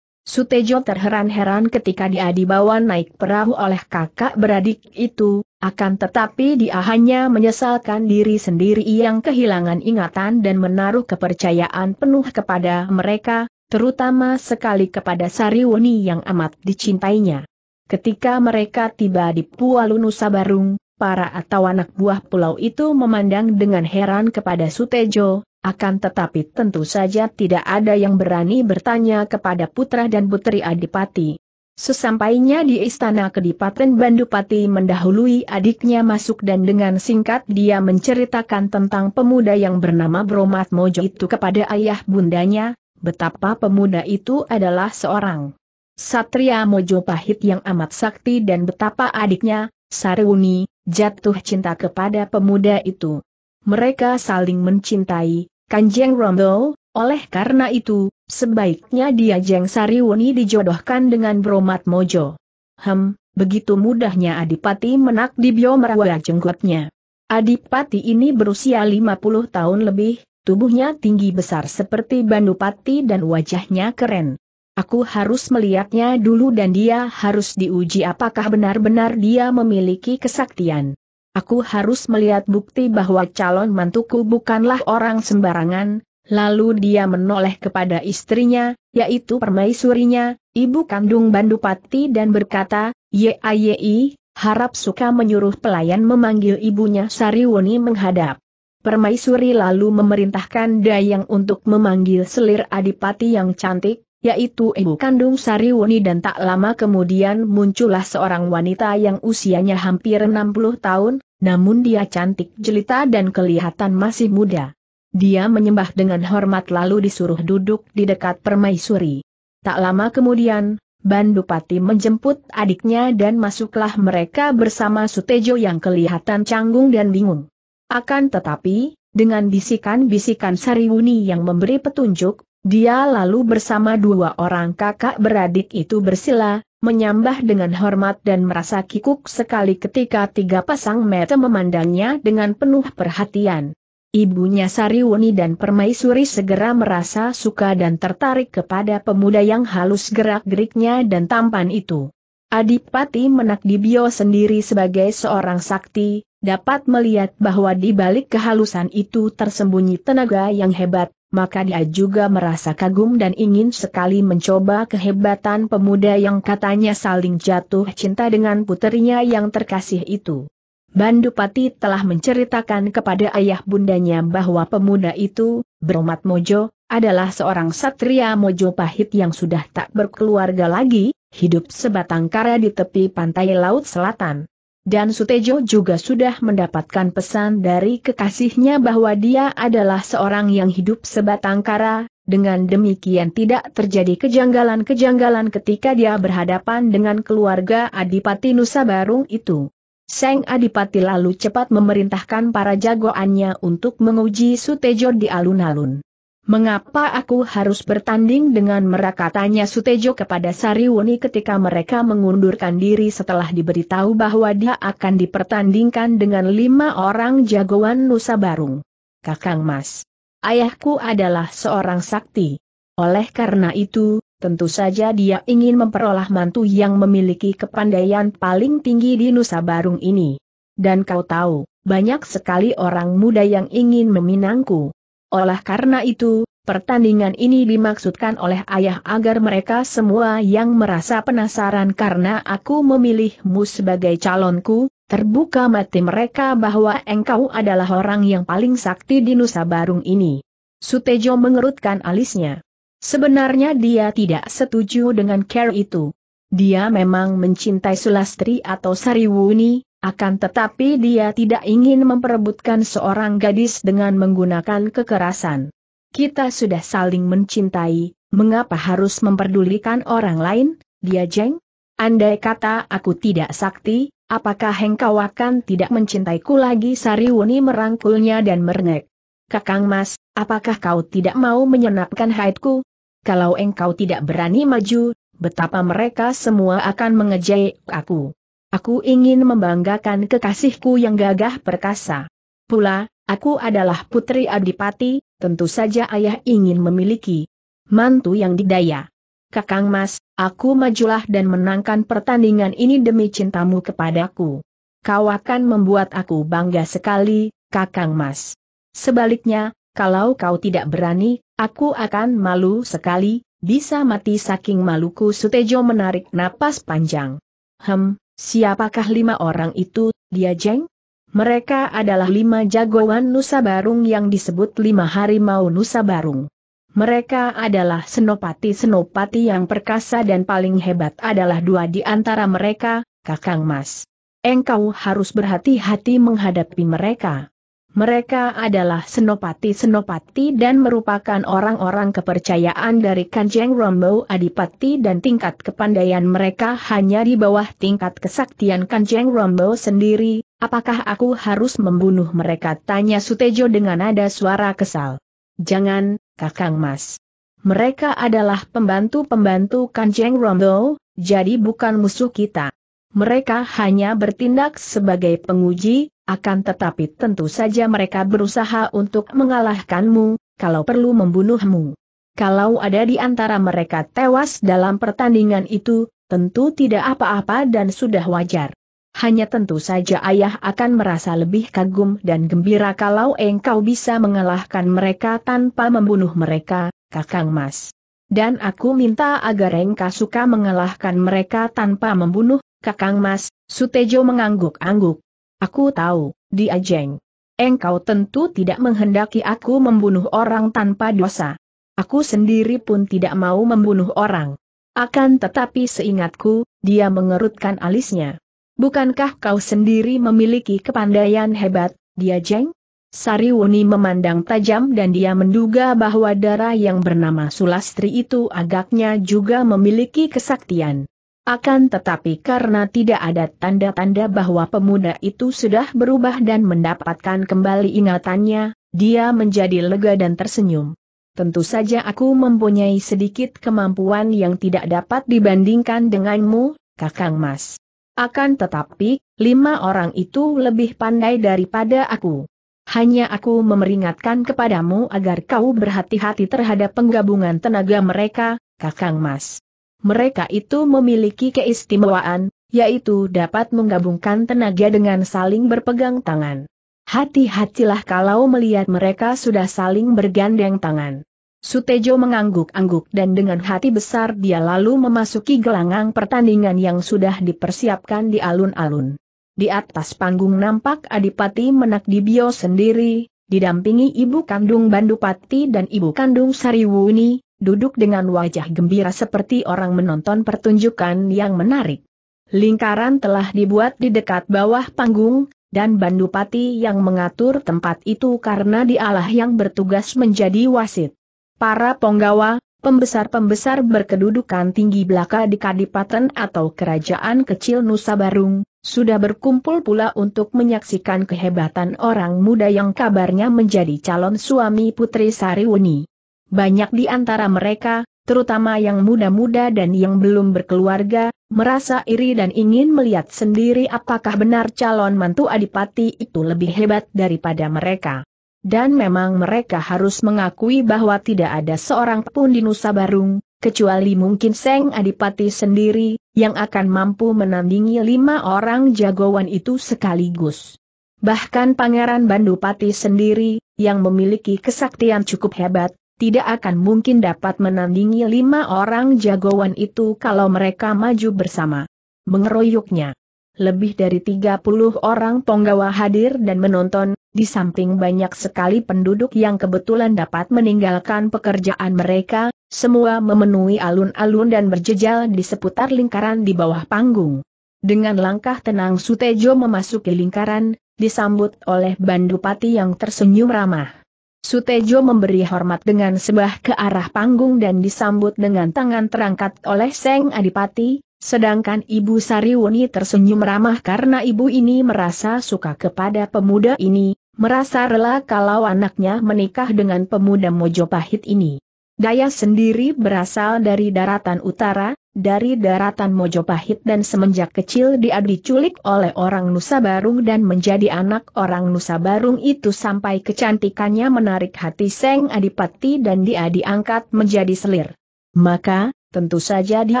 Sutejo terheran-heran ketika dia dibawa naik perahu oleh kakak beradik itu, akan tetapi dia hanya menyesalkan diri sendiri yang kehilangan ingatan dan menaruh kepercayaan penuh kepada mereka, terutama sekali kepada Sariwuni yang amat dicintainya. Ketika mereka tiba di Pualu Nusa Barung, para atau anak buah pulau itu memandang dengan heran kepada Sutejo, akan tetapi tentu saja tidak ada yang berani bertanya kepada putra dan putri Adipati. Sesampainya di istana Kedipaten Bandupati mendahului adiknya masuk dan dengan singkat dia menceritakan tentang pemuda yang bernama Bromat Mojo itu kepada ayah bundanya, betapa pemuda itu adalah seorang Satria Mojo Pahit yang amat sakti dan betapa adiknya, Saruni, jatuh cinta kepada pemuda itu. Mereka saling mencintai, Kanjeng Rombo, oleh karena itu, sebaiknya dia Jeng Saruni dijodohkan dengan Bromat Mojo. Hem, begitu mudahnya Adipati menak di biomerawa jenggotnya. Adipati ini berusia 50 tahun lebih, tubuhnya tinggi besar seperti Bandupati dan wajahnya keren. Aku harus melihatnya dulu dan dia harus diuji apakah benar-benar dia memiliki kesaktian. Aku harus melihat bukti bahwa calon mantuku bukanlah orang sembarangan, lalu dia menoleh kepada istrinya, yaitu permaisurinya, ibu kandung Bandupati dan berkata, Yayi, harap suka menyuruh pelayan memanggil ibunya Sariwoni menghadap. Permaisuri lalu memerintahkan Dayang untuk memanggil selir adipati yang cantik, yaitu ibu kandung Sariwuni dan tak lama kemudian muncullah seorang wanita yang usianya hampir 60 tahun, namun dia cantik jelita dan kelihatan masih muda. Dia menyembah dengan hormat lalu disuruh duduk di dekat permaisuri. Tak lama kemudian, Bandupati menjemput adiknya dan masuklah mereka bersama Sutejo yang kelihatan canggung dan bingung. Akan tetapi, dengan bisikan-bisikan Sariwuni yang memberi petunjuk, dia lalu bersama dua orang kakak beradik itu bersila, menyambah dengan hormat dan merasa kikuk sekali ketika tiga pasang mata memandangnya dengan penuh perhatian. Ibunya Sariwuni dan Permaisuri segera merasa suka dan tertarik kepada pemuda yang halus gerak-geriknya dan tampan itu. Adipati menak dibio sendiri sebagai seorang sakti, dapat melihat bahwa di balik kehalusan itu tersembunyi tenaga yang hebat, maka dia juga merasa kagum dan ingin sekali mencoba kehebatan pemuda yang katanya saling jatuh cinta dengan puterinya yang terkasih itu. Bandupati telah menceritakan kepada ayah bundanya bahwa pemuda itu, Bromat Mojo, adalah seorang satria Mojo Pahit yang sudah tak berkeluarga lagi, hidup sebatang kara di tepi pantai Laut Selatan. Dan Sutejo juga sudah mendapatkan pesan dari kekasihnya bahwa dia adalah seorang yang hidup sebatang kara, dengan demikian tidak terjadi kejanggalan-kejanggalan ketika dia berhadapan dengan keluarga Adipati Nusa Barung itu. Seng Adipati lalu cepat memerintahkan para jagoannya untuk menguji Sutejo di alun-alun. Mengapa aku harus bertanding dengan mereka tanya Sutejo kepada Sariwuni ketika mereka mengundurkan diri setelah diberitahu bahwa dia akan dipertandingkan dengan lima orang jagoan Nusa Barung. Kakang Mas. Ayahku adalah seorang sakti. Oleh karena itu, tentu saja dia ingin memperoleh mantu yang memiliki kepandaian paling tinggi di Nusa Barung ini. Dan kau tahu, banyak sekali orang muda yang ingin meminangku. Oleh karena itu, pertandingan ini dimaksudkan oleh ayah agar mereka semua yang merasa penasaran karena aku memilihmu sebagai calonku, terbuka mati mereka bahwa engkau adalah orang yang paling sakti di Nusa Barung ini. Sutejo mengerutkan alisnya. Sebenarnya dia tidak setuju dengan care itu. Dia memang mencintai Sulastri atau Sariwuni, akan tetapi dia tidak ingin memperebutkan seorang gadis dengan menggunakan kekerasan. Kita sudah saling mencintai, mengapa harus memperdulikan orang lain, dia jeng? Andai kata aku tidak sakti, apakah engkau akan tidak mencintaiku lagi Sariwuni merangkulnya dan merengek. Kakang Mas, apakah kau tidak mau menyenapkan haidku? Kalau engkau tidak berani maju, betapa mereka semua akan mengejek aku. Aku ingin membanggakan kekasihku yang gagah perkasa. Pula, aku adalah putri adipati, tentu saja ayah ingin memiliki mantu yang didaya. Kakang Mas, aku majulah dan menangkan pertandingan ini demi cintamu kepadaku. Kau akan membuat aku bangga sekali, Kakang Mas. Sebaliknya, kalau kau tidak berani, aku akan malu sekali, bisa mati saking maluku Sutejo menarik napas panjang. Hem, Siapakah lima orang itu, dia jeng? Mereka adalah lima jagoan Nusa Barung yang disebut lima harimau Nusa Barung. Mereka adalah senopati-senopati yang perkasa dan paling hebat adalah dua di antara mereka, Kakang Mas. Engkau harus berhati-hati menghadapi mereka. Mereka adalah senopati-senopati dan merupakan orang-orang kepercayaan dari Kanjeng Rombo Adipati dan tingkat kepandaian mereka hanya di bawah tingkat kesaktian Kanjeng Rombo sendiri. Apakah aku harus membunuh mereka? Tanya Sutejo dengan nada suara kesal. Jangan, Kakang Mas. Mereka adalah pembantu-pembantu Kanjeng Rombo, jadi bukan musuh kita. Mereka hanya bertindak sebagai penguji, akan tetapi tentu saja mereka berusaha untuk mengalahkanmu, kalau perlu membunuhmu. Kalau ada di antara mereka tewas dalam pertandingan itu, tentu tidak apa-apa dan sudah wajar. Hanya tentu saja ayah akan merasa lebih kagum dan gembira kalau engkau bisa mengalahkan mereka tanpa membunuh mereka, kakang mas. Dan aku minta agar engkau suka mengalahkan mereka tanpa membunuh, kakang mas, Sutejo mengangguk-angguk. Aku tahu, di Ajeng. Engkau tentu tidak menghendaki aku membunuh orang tanpa dosa. Aku sendiri pun tidak mau membunuh orang. Akan tetapi seingatku, dia mengerutkan alisnya. Bukankah kau sendiri memiliki kepandaian hebat, dia jeng? Sariwuni memandang tajam dan dia menduga bahwa darah yang bernama Sulastri itu agaknya juga memiliki kesaktian. Akan tetapi karena tidak ada tanda-tanda bahwa pemuda itu sudah berubah dan mendapatkan kembali ingatannya, dia menjadi lega dan tersenyum. Tentu saja aku mempunyai sedikit kemampuan yang tidak dapat dibandingkan denganmu, Kakang Mas. Akan tetapi, lima orang itu lebih pandai daripada aku. Hanya aku memeringatkan kepadamu agar kau berhati-hati terhadap penggabungan tenaga mereka, Kakang Mas mereka itu memiliki keistimewaan, yaitu dapat menggabungkan tenaga dengan saling berpegang tangan. Hati-hatilah kalau melihat mereka sudah saling bergandeng tangan. Sutejo mengangguk-angguk dan dengan hati besar dia lalu memasuki gelanggang pertandingan yang sudah dipersiapkan di alun-alun. Di atas panggung nampak Adipati Menak Dibio sendiri, didampingi ibu kandung Bandupati dan ibu kandung Sariwuni, duduk dengan wajah gembira seperti orang menonton pertunjukan yang menarik. Lingkaran telah dibuat di dekat bawah panggung, dan Bandupati yang mengatur tempat itu karena dialah yang bertugas menjadi wasit. Para penggawa, pembesar-pembesar berkedudukan tinggi belaka di Kadipaten atau Kerajaan Kecil Nusa Barung, sudah berkumpul pula untuk menyaksikan kehebatan orang muda yang kabarnya menjadi calon suami Putri Sariwuni. Banyak di antara mereka, terutama yang muda-muda dan yang belum berkeluarga, merasa iri dan ingin melihat sendiri apakah benar calon mantu adipati itu lebih hebat daripada mereka. Dan memang mereka harus mengakui bahwa tidak ada seorang pun di Nusa Barung, kecuali mungkin Seng Adipati sendiri, yang akan mampu menandingi lima orang jagoan itu sekaligus. Bahkan Pangeran Bandupati sendiri, yang memiliki kesaktian cukup hebat, tidak akan mungkin dapat menandingi lima orang jagoan itu kalau mereka maju bersama. Mengeroyoknya. Lebih dari 30 orang penggawa hadir dan menonton, di samping banyak sekali penduduk yang kebetulan dapat meninggalkan pekerjaan mereka, semua memenuhi alun-alun dan berjejal di seputar lingkaran di bawah panggung. Dengan langkah tenang Sutejo memasuki lingkaran, disambut oleh Bandupati yang tersenyum ramah. Sutejo memberi hormat dengan sebah ke arah panggung dan disambut dengan tangan terangkat oleh Seng Adipati, sedangkan Ibu Sariwuni tersenyum ramah karena ibu ini merasa suka kepada pemuda ini, merasa rela kalau anaknya menikah dengan pemuda Mojopahit ini. Daya sendiri berasal dari daratan utara, dari daratan Mojopahit dan semenjak kecil dia diculik oleh orang Nusa Barung dan menjadi anak orang Nusa Barung itu sampai kecantikannya menarik hati Seng Adipati dan dia diangkat menjadi selir. Maka, Tentu saja dia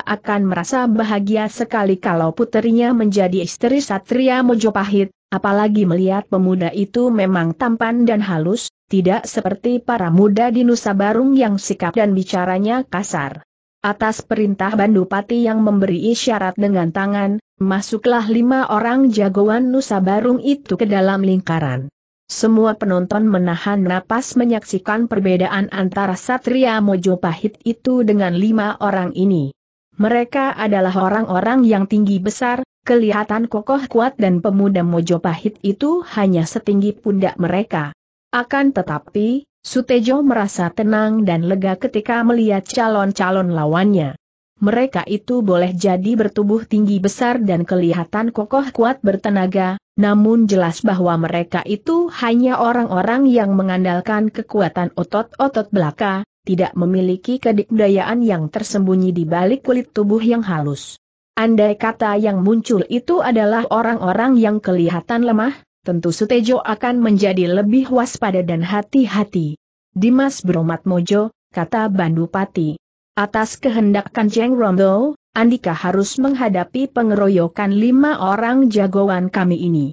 akan merasa bahagia sekali kalau puterinya menjadi istri Satria Mojopahit, apalagi melihat pemuda itu memang tampan dan halus, tidak seperti para muda di Nusa Barung yang sikap dan bicaranya kasar. Atas perintah Bandupati yang memberi isyarat dengan tangan, masuklah lima orang jagoan Nusa Barung itu ke dalam lingkaran. Semua penonton menahan napas menyaksikan perbedaan antara Satria Mojopahit itu dengan lima orang ini. Mereka adalah orang-orang yang tinggi besar, kelihatan kokoh kuat dan pemuda Mojopahit itu hanya setinggi pundak mereka. Akan tetapi, Sutejo merasa tenang dan lega ketika melihat calon-calon lawannya. Mereka itu boleh jadi bertubuh tinggi besar dan kelihatan kokoh kuat bertenaga, namun jelas bahwa mereka itu hanya orang-orang yang mengandalkan kekuatan otot-otot belaka, tidak memiliki kedikdayaan yang tersembunyi di balik kulit tubuh yang halus. Andai kata yang muncul itu adalah orang-orang yang kelihatan lemah, tentu Sutejo akan menjadi lebih waspada dan hati-hati. Dimas Bromat Mojo, kata Bandupati. Atas kehendak Kanjeng Rondo, Andika harus menghadapi pengeroyokan lima orang jagoan kami ini.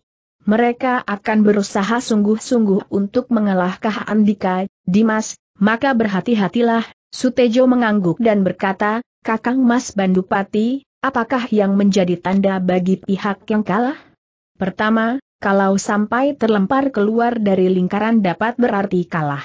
Mereka akan berusaha sungguh-sungguh untuk mengalahkan Andika, Dimas, maka berhati-hatilah, Sutejo mengangguk dan berkata, Kakang Mas Bandupati, apakah yang menjadi tanda bagi pihak yang kalah? Pertama, kalau sampai terlempar keluar dari lingkaran dapat berarti kalah.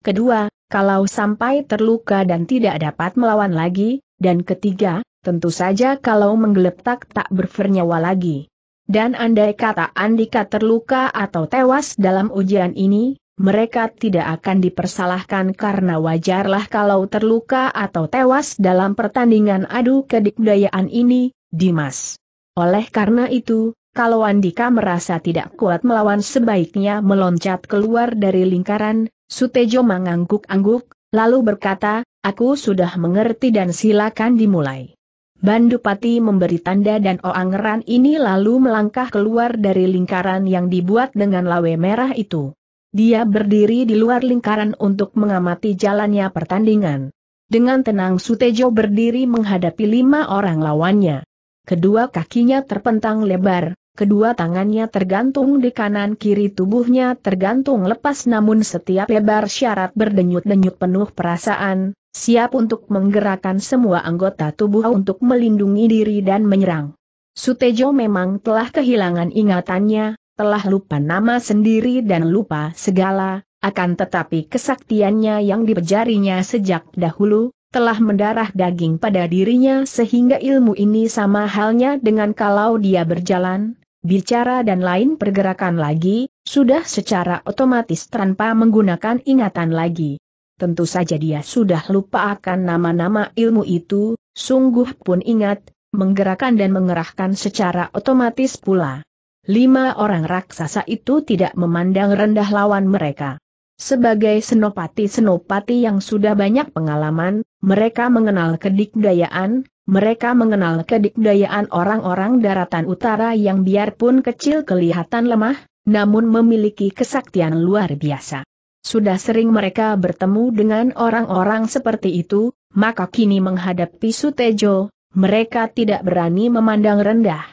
Kedua, kalau sampai terluka dan tidak dapat melawan lagi, dan ketiga, tentu saja kalau menggeletak tak bernyawa lagi. Dan andai kata Andika terluka atau tewas dalam ujian ini, mereka tidak akan dipersalahkan karena wajarlah kalau terluka atau tewas dalam pertandingan adu kedikdayaan ini, Dimas. Oleh karena itu, kalau Andika merasa tidak kuat melawan sebaiknya meloncat keluar dari lingkaran, Sutejo mengangguk-angguk, lalu berkata, aku sudah mengerti dan silakan dimulai. Bandupati memberi tanda dan Oangeran ini lalu melangkah keluar dari lingkaran yang dibuat dengan lawe merah itu. Dia berdiri di luar lingkaran untuk mengamati jalannya pertandingan. Dengan tenang Sutejo berdiri menghadapi lima orang lawannya. Kedua kakinya terpentang lebar, kedua tangannya tergantung di kanan kiri tubuhnya tergantung lepas namun setiap lebar syarat berdenyut-denyut penuh perasaan, siap untuk menggerakkan semua anggota tubuh untuk melindungi diri dan menyerang. Sutejo memang telah kehilangan ingatannya, telah lupa nama sendiri dan lupa segala, akan tetapi kesaktiannya yang dipejarinya sejak dahulu, telah mendarah daging pada dirinya sehingga ilmu ini sama halnya dengan kalau dia berjalan, bicara dan lain pergerakan lagi, sudah secara otomatis tanpa menggunakan ingatan lagi. Tentu saja dia sudah lupa akan nama-nama ilmu itu, sungguh pun ingat, menggerakkan dan mengerahkan secara otomatis pula. Lima orang raksasa itu tidak memandang rendah lawan mereka. Sebagai senopati-senopati yang sudah banyak pengalaman, mereka mengenal kedikdayaan, mereka mengenal kedikdayaan orang-orang daratan utara yang biarpun kecil kelihatan lemah, namun memiliki kesaktian luar biasa. Sudah sering mereka bertemu dengan orang-orang seperti itu, maka kini menghadapi Sutejo, mereka tidak berani memandang rendah.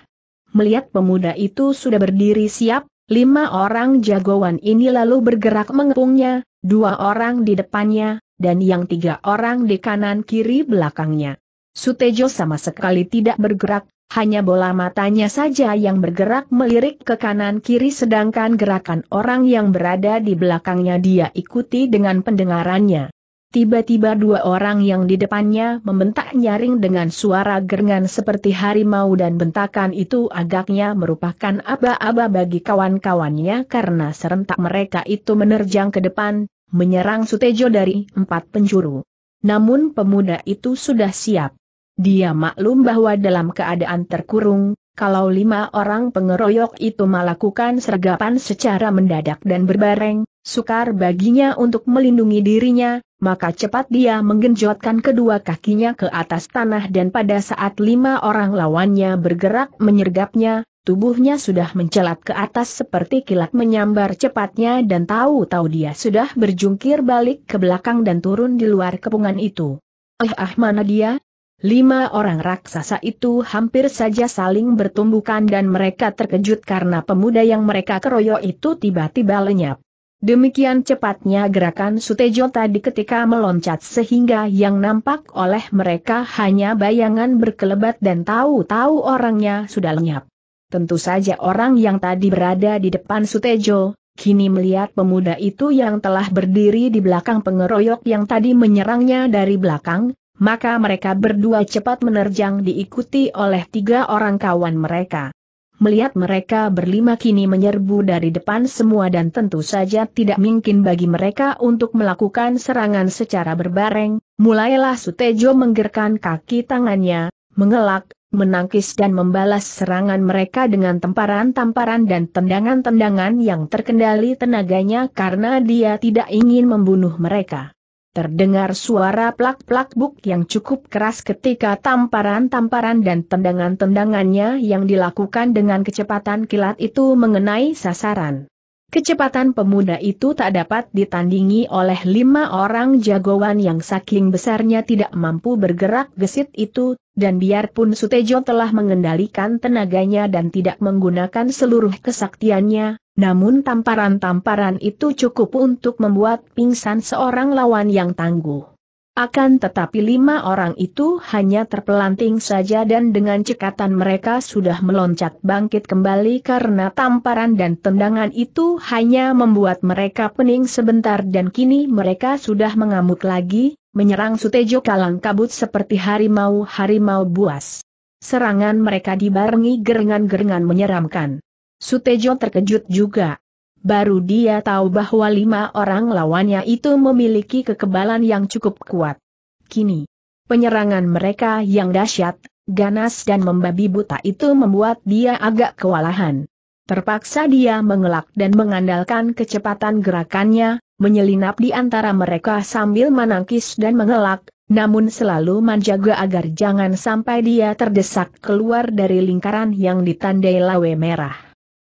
Melihat pemuda itu sudah berdiri siap, lima orang jagoan ini lalu bergerak mengepungnya, dua orang di depannya, dan yang tiga orang di kanan kiri belakangnya. Sutejo sama sekali tidak bergerak, hanya bola matanya saja yang bergerak melirik ke kanan-kiri sedangkan gerakan orang yang berada di belakangnya dia ikuti dengan pendengarannya. Tiba-tiba dua orang yang di depannya membentak nyaring dengan suara gerengan seperti harimau dan bentakan itu agaknya merupakan aba-aba bagi kawan-kawannya karena serentak mereka itu menerjang ke depan, menyerang Sutejo dari empat penjuru. Namun pemuda itu sudah siap. Dia maklum bahwa dalam keadaan terkurung, kalau lima orang pengeroyok itu melakukan sergapan secara mendadak dan berbareng, sukar baginya untuk melindungi dirinya, maka cepat dia menggenjotkan kedua kakinya ke atas tanah dan pada saat lima orang lawannya bergerak menyergapnya, tubuhnya sudah mencelat ke atas seperti kilat menyambar cepatnya dan tahu-tahu dia sudah berjungkir balik ke belakang dan turun di luar kepungan itu. Eh ah mana dia, Lima orang raksasa itu hampir saja saling bertumbukan dan mereka terkejut karena pemuda yang mereka keroyok itu tiba-tiba lenyap. Demikian cepatnya gerakan Sutejo tadi ketika meloncat sehingga yang nampak oleh mereka hanya bayangan berkelebat dan tahu-tahu orangnya sudah lenyap. Tentu saja orang yang tadi berada di depan Sutejo, kini melihat pemuda itu yang telah berdiri di belakang pengeroyok yang tadi menyerangnya dari belakang, maka mereka berdua cepat menerjang diikuti oleh tiga orang kawan mereka. Melihat mereka berlima kini menyerbu dari depan semua dan tentu saja tidak mungkin bagi mereka untuk melakukan serangan secara berbareng, mulailah Sutejo menggerakkan kaki tangannya, mengelak, menangkis dan membalas serangan mereka dengan tamparan tamparan dan tendangan-tendangan yang terkendali tenaganya karena dia tidak ingin membunuh mereka. Terdengar suara plak-plak buk yang cukup keras ketika tamparan-tamparan dan tendangan-tendangannya yang dilakukan dengan kecepatan kilat itu mengenai sasaran. Kecepatan pemuda itu tak dapat ditandingi oleh lima orang jagoan yang saking besarnya tidak mampu bergerak gesit itu, dan biarpun Sutejo telah mengendalikan tenaganya dan tidak menggunakan seluruh kesaktiannya, namun tamparan-tamparan itu cukup untuk membuat pingsan seorang lawan yang tangguh. Akan tetapi lima orang itu hanya terpelanting saja dan dengan cekatan mereka sudah meloncat bangkit kembali karena tamparan dan tendangan itu hanya membuat mereka pening sebentar dan kini mereka sudah mengamuk lagi, menyerang Sutejo kalang kabut seperti harimau-harimau buas. Serangan mereka dibarengi gerengan-gerengan menyeramkan. Sutejo terkejut juga. Baru dia tahu bahwa lima orang lawannya itu memiliki kekebalan yang cukup kuat. Kini, penyerangan mereka yang dahsyat, ganas dan membabi buta itu membuat dia agak kewalahan. Terpaksa dia mengelak dan mengandalkan kecepatan gerakannya, menyelinap di antara mereka sambil menangkis dan mengelak, namun selalu menjaga agar jangan sampai dia terdesak keluar dari lingkaran yang ditandai lawe merah.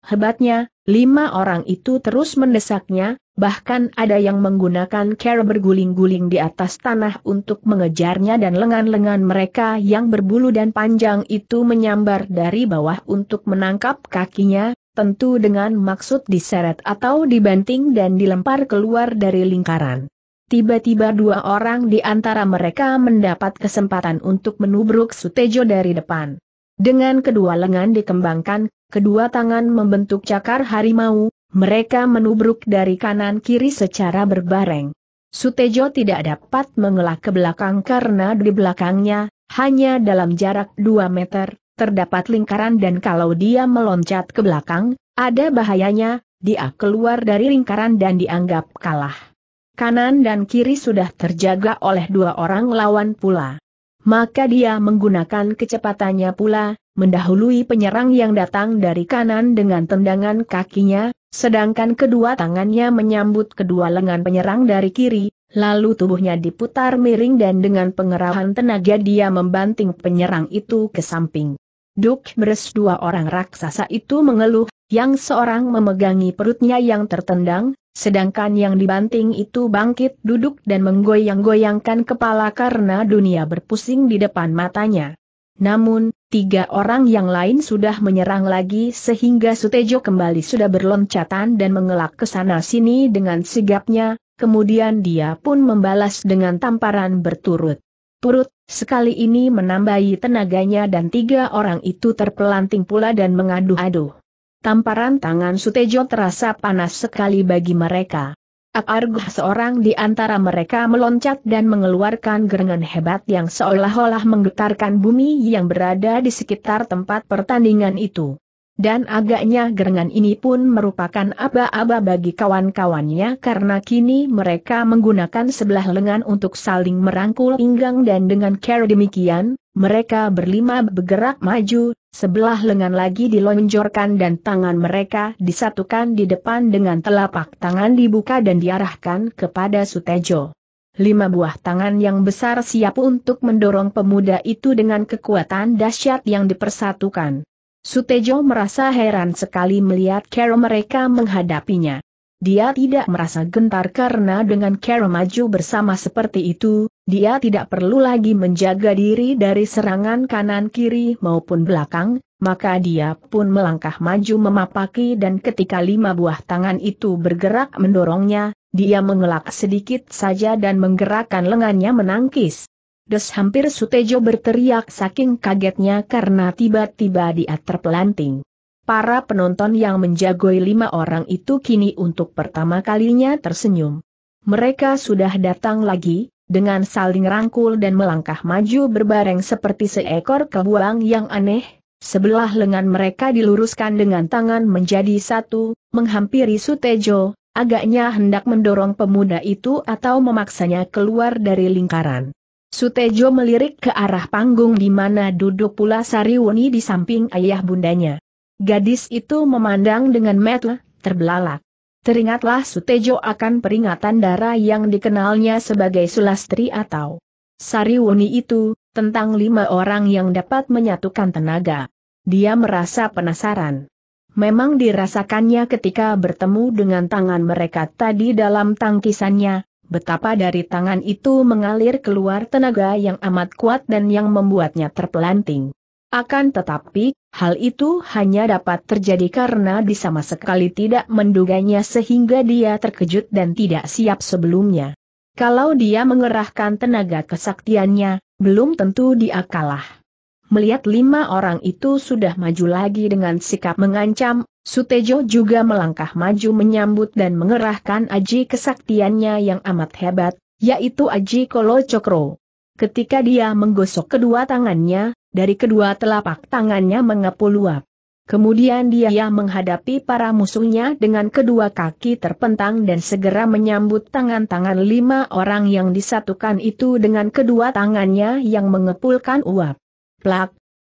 Hebatnya, lima orang itu terus mendesaknya, bahkan ada yang menggunakan cara berguling-guling di atas tanah untuk mengejarnya dan lengan-lengan mereka yang berbulu dan panjang itu menyambar dari bawah untuk menangkap kakinya, tentu dengan maksud diseret atau dibanting dan dilempar keluar dari lingkaran. Tiba-tiba dua orang di antara mereka mendapat kesempatan untuk menubruk Sutejo dari depan. Dengan kedua lengan dikembangkan, kedua tangan membentuk cakar harimau, mereka menubruk dari kanan kiri secara berbareng. Sutejo tidak dapat mengelak ke belakang karena di belakangnya, hanya dalam jarak 2 meter, terdapat lingkaran dan kalau dia meloncat ke belakang, ada bahayanya, dia keluar dari lingkaran dan dianggap kalah. Kanan dan kiri sudah terjaga oleh dua orang lawan pula. Maka dia menggunakan kecepatannya pula, mendahului penyerang yang datang dari kanan dengan tendangan kakinya, sedangkan kedua tangannya menyambut kedua lengan penyerang dari kiri, lalu tubuhnya diputar miring dan dengan pengerahan tenaga dia membanting penyerang itu ke samping. Duk beres dua orang raksasa itu mengeluh, yang seorang memegangi perutnya yang tertendang, sedangkan yang dibanting itu bangkit duduk dan menggoyang-goyangkan kepala karena dunia berpusing di depan matanya. Namun, Tiga orang yang lain sudah menyerang lagi sehingga Sutejo kembali sudah berloncatan dan mengelak ke sana sini dengan sigapnya, kemudian dia pun membalas dengan tamparan berturut-turut, sekali ini menambahi tenaganya dan tiga orang itu terpelanting pula dan mengadu-adu. Tamparan tangan Sutejo terasa panas sekali bagi mereka. Argh seorang di antara mereka meloncat dan mengeluarkan gerangan hebat yang seolah-olah menggetarkan bumi yang berada di sekitar tempat pertandingan itu. Dan agaknya gerangan ini pun merupakan aba-aba bagi kawan-kawannya karena kini mereka menggunakan sebelah lengan untuk saling merangkul pinggang dan dengan cara demikian, mereka berlima bergerak maju, sebelah lengan lagi dilonjorkan dan tangan mereka disatukan di depan dengan telapak tangan dibuka dan diarahkan kepada Sutejo. Lima buah tangan yang besar siap untuk mendorong pemuda itu dengan kekuatan dahsyat yang dipersatukan. Sutejo merasa heran sekali melihat cara mereka menghadapinya. Dia tidak merasa gentar karena dengan cara maju bersama seperti itu, dia tidak perlu lagi menjaga diri dari serangan kanan-kiri maupun belakang, maka dia pun melangkah maju memapaki dan ketika lima buah tangan itu bergerak mendorongnya, dia mengelak sedikit saja dan menggerakkan lengannya menangkis. Des hampir Sutejo berteriak saking kagetnya karena tiba-tiba dia terpelanting. Para penonton yang menjagoi lima orang itu kini untuk pertama kalinya tersenyum. Mereka sudah datang lagi, dengan saling rangkul dan melangkah maju berbareng seperti seekor kebuang yang aneh, sebelah lengan mereka diluruskan dengan tangan menjadi satu, menghampiri Sutejo, agaknya hendak mendorong pemuda itu atau memaksanya keluar dari lingkaran. Sutejo melirik ke arah panggung di mana duduk pula Sariwuni di samping ayah bundanya. Gadis itu memandang dengan metel, terbelalak. Teringatlah Sutejo akan peringatan darah yang dikenalnya sebagai Sulastri atau Sariwuni itu, tentang lima orang yang dapat menyatukan tenaga. Dia merasa penasaran. Memang dirasakannya ketika bertemu dengan tangan mereka tadi dalam tangkisannya, betapa dari tangan itu mengalir keluar tenaga yang amat kuat dan yang membuatnya terpelanting. Akan tetapi, hal itu hanya dapat terjadi karena di sama sekali tidak menduganya sehingga dia terkejut dan tidak siap sebelumnya. Kalau dia mengerahkan tenaga kesaktiannya, belum tentu dia kalah. Melihat lima orang itu sudah maju lagi dengan sikap mengancam, Sutejo juga melangkah maju menyambut dan mengerahkan aji kesaktiannya yang amat hebat, yaitu aji Kolo Cokro. Ketika dia menggosok kedua tangannya, dari kedua telapak tangannya mengepul uap. Kemudian dia menghadapi para musuhnya dengan kedua kaki terpentang dan segera menyambut tangan-tangan lima orang yang disatukan itu dengan kedua tangannya yang mengepulkan uap. Plak,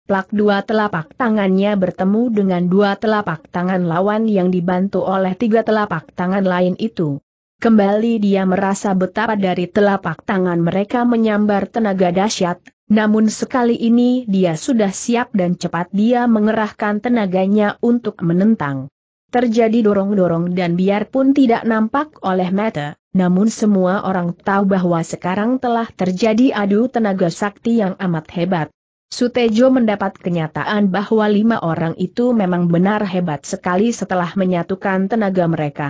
plak dua telapak tangannya bertemu dengan dua telapak tangan lawan yang dibantu oleh tiga telapak tangan lain itu. Kembali dia merasa betapa dari telapak tangan mereka menyambar tenaga dahsyat, namun sekali ini dia sudah siap dan cepat dia mengerahkan tenaganya untuk menentang. Terjadi dorong-dorong dan biarpun tidak nampak oleh mata, namun semua orang tahu bahwa sekarang telah terjadi adu tenaga sakti yang amat hebat. Sutejo mendapat kenyataan bahwa lima orang itu memang benar hebat sekali setelah menyatukan tenaga mereka.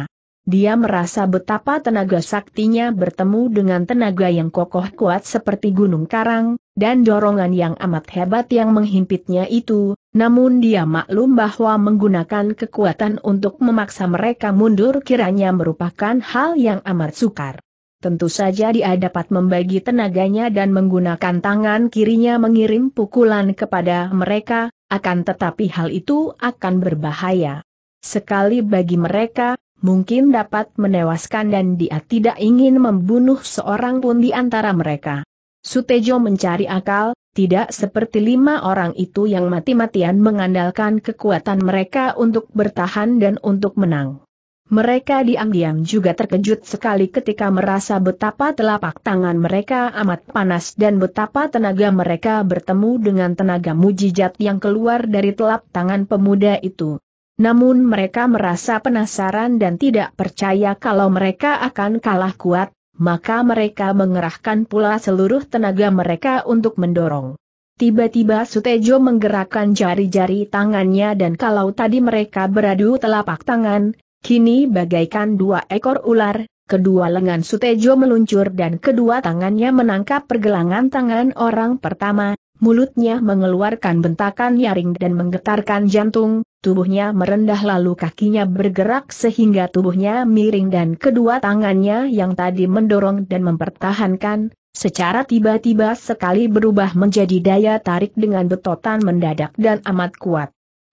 Dia merasa betapa tenaga saktinya bertemu dengan tenaga yang kokoh kuat seperti gunung karang, dan dorongan yang amat hebat yang menghimpitnya itu, namun dia maklum bahwa menggunakan kekuatan untuk memaksa mereka mundur kiranya merupakan hal yang amat sukar. Tentu saja dia dapat membagi tenaganya dan menggunakan tangan kirinya mengirim pukulan kepada mereka, akan tetapi hal itu akan berbahaya sekali bagi mereka, mungkin dapat menewaskan dan dia tidak ingin membunuh seorang pun di antara mereka. Sutejo mencari akal, tidak seperti lima orang itu yang mati-matian mengandalkan kekuatan mereka untuk bertahan dan untuk menang. Mereka diam-diam juga terkejut sekali ketika merasa betapa telapak tangan mereka amat panas dan betapa tenaga mereka bertemu dengan tenaga mujijat yang keluar dari telap tangan pemuda itu. Namun mereka merasa penasaran dan tidak percaya kalau mereka akan kalah kuat, maka mereka mengerahkan pula seluruh tenaga mereka untuk mendorong. Tiba-tiba Sutejo menggerakkan jari-jari tangannya dan kalau tadi mereka beradu telapak tangan, kini bagaikan dua ekor ular, kedua lengan Sutejo meluncur dan kedua tangannya menangkap pergelangan tangan orang pertama, Mulutnya mengeluarkan bentakan nyaring dan menggetarkan jantung, tubuhnya merendah lalu kakinya bergerak sehingga tubuhnya miring dan kedua tangannya yang tadi mendorong dan mempertahankan, secara tiba-tiba sekali berubah menjadi daya tarik dengan betotan mendadak dan amat kuat.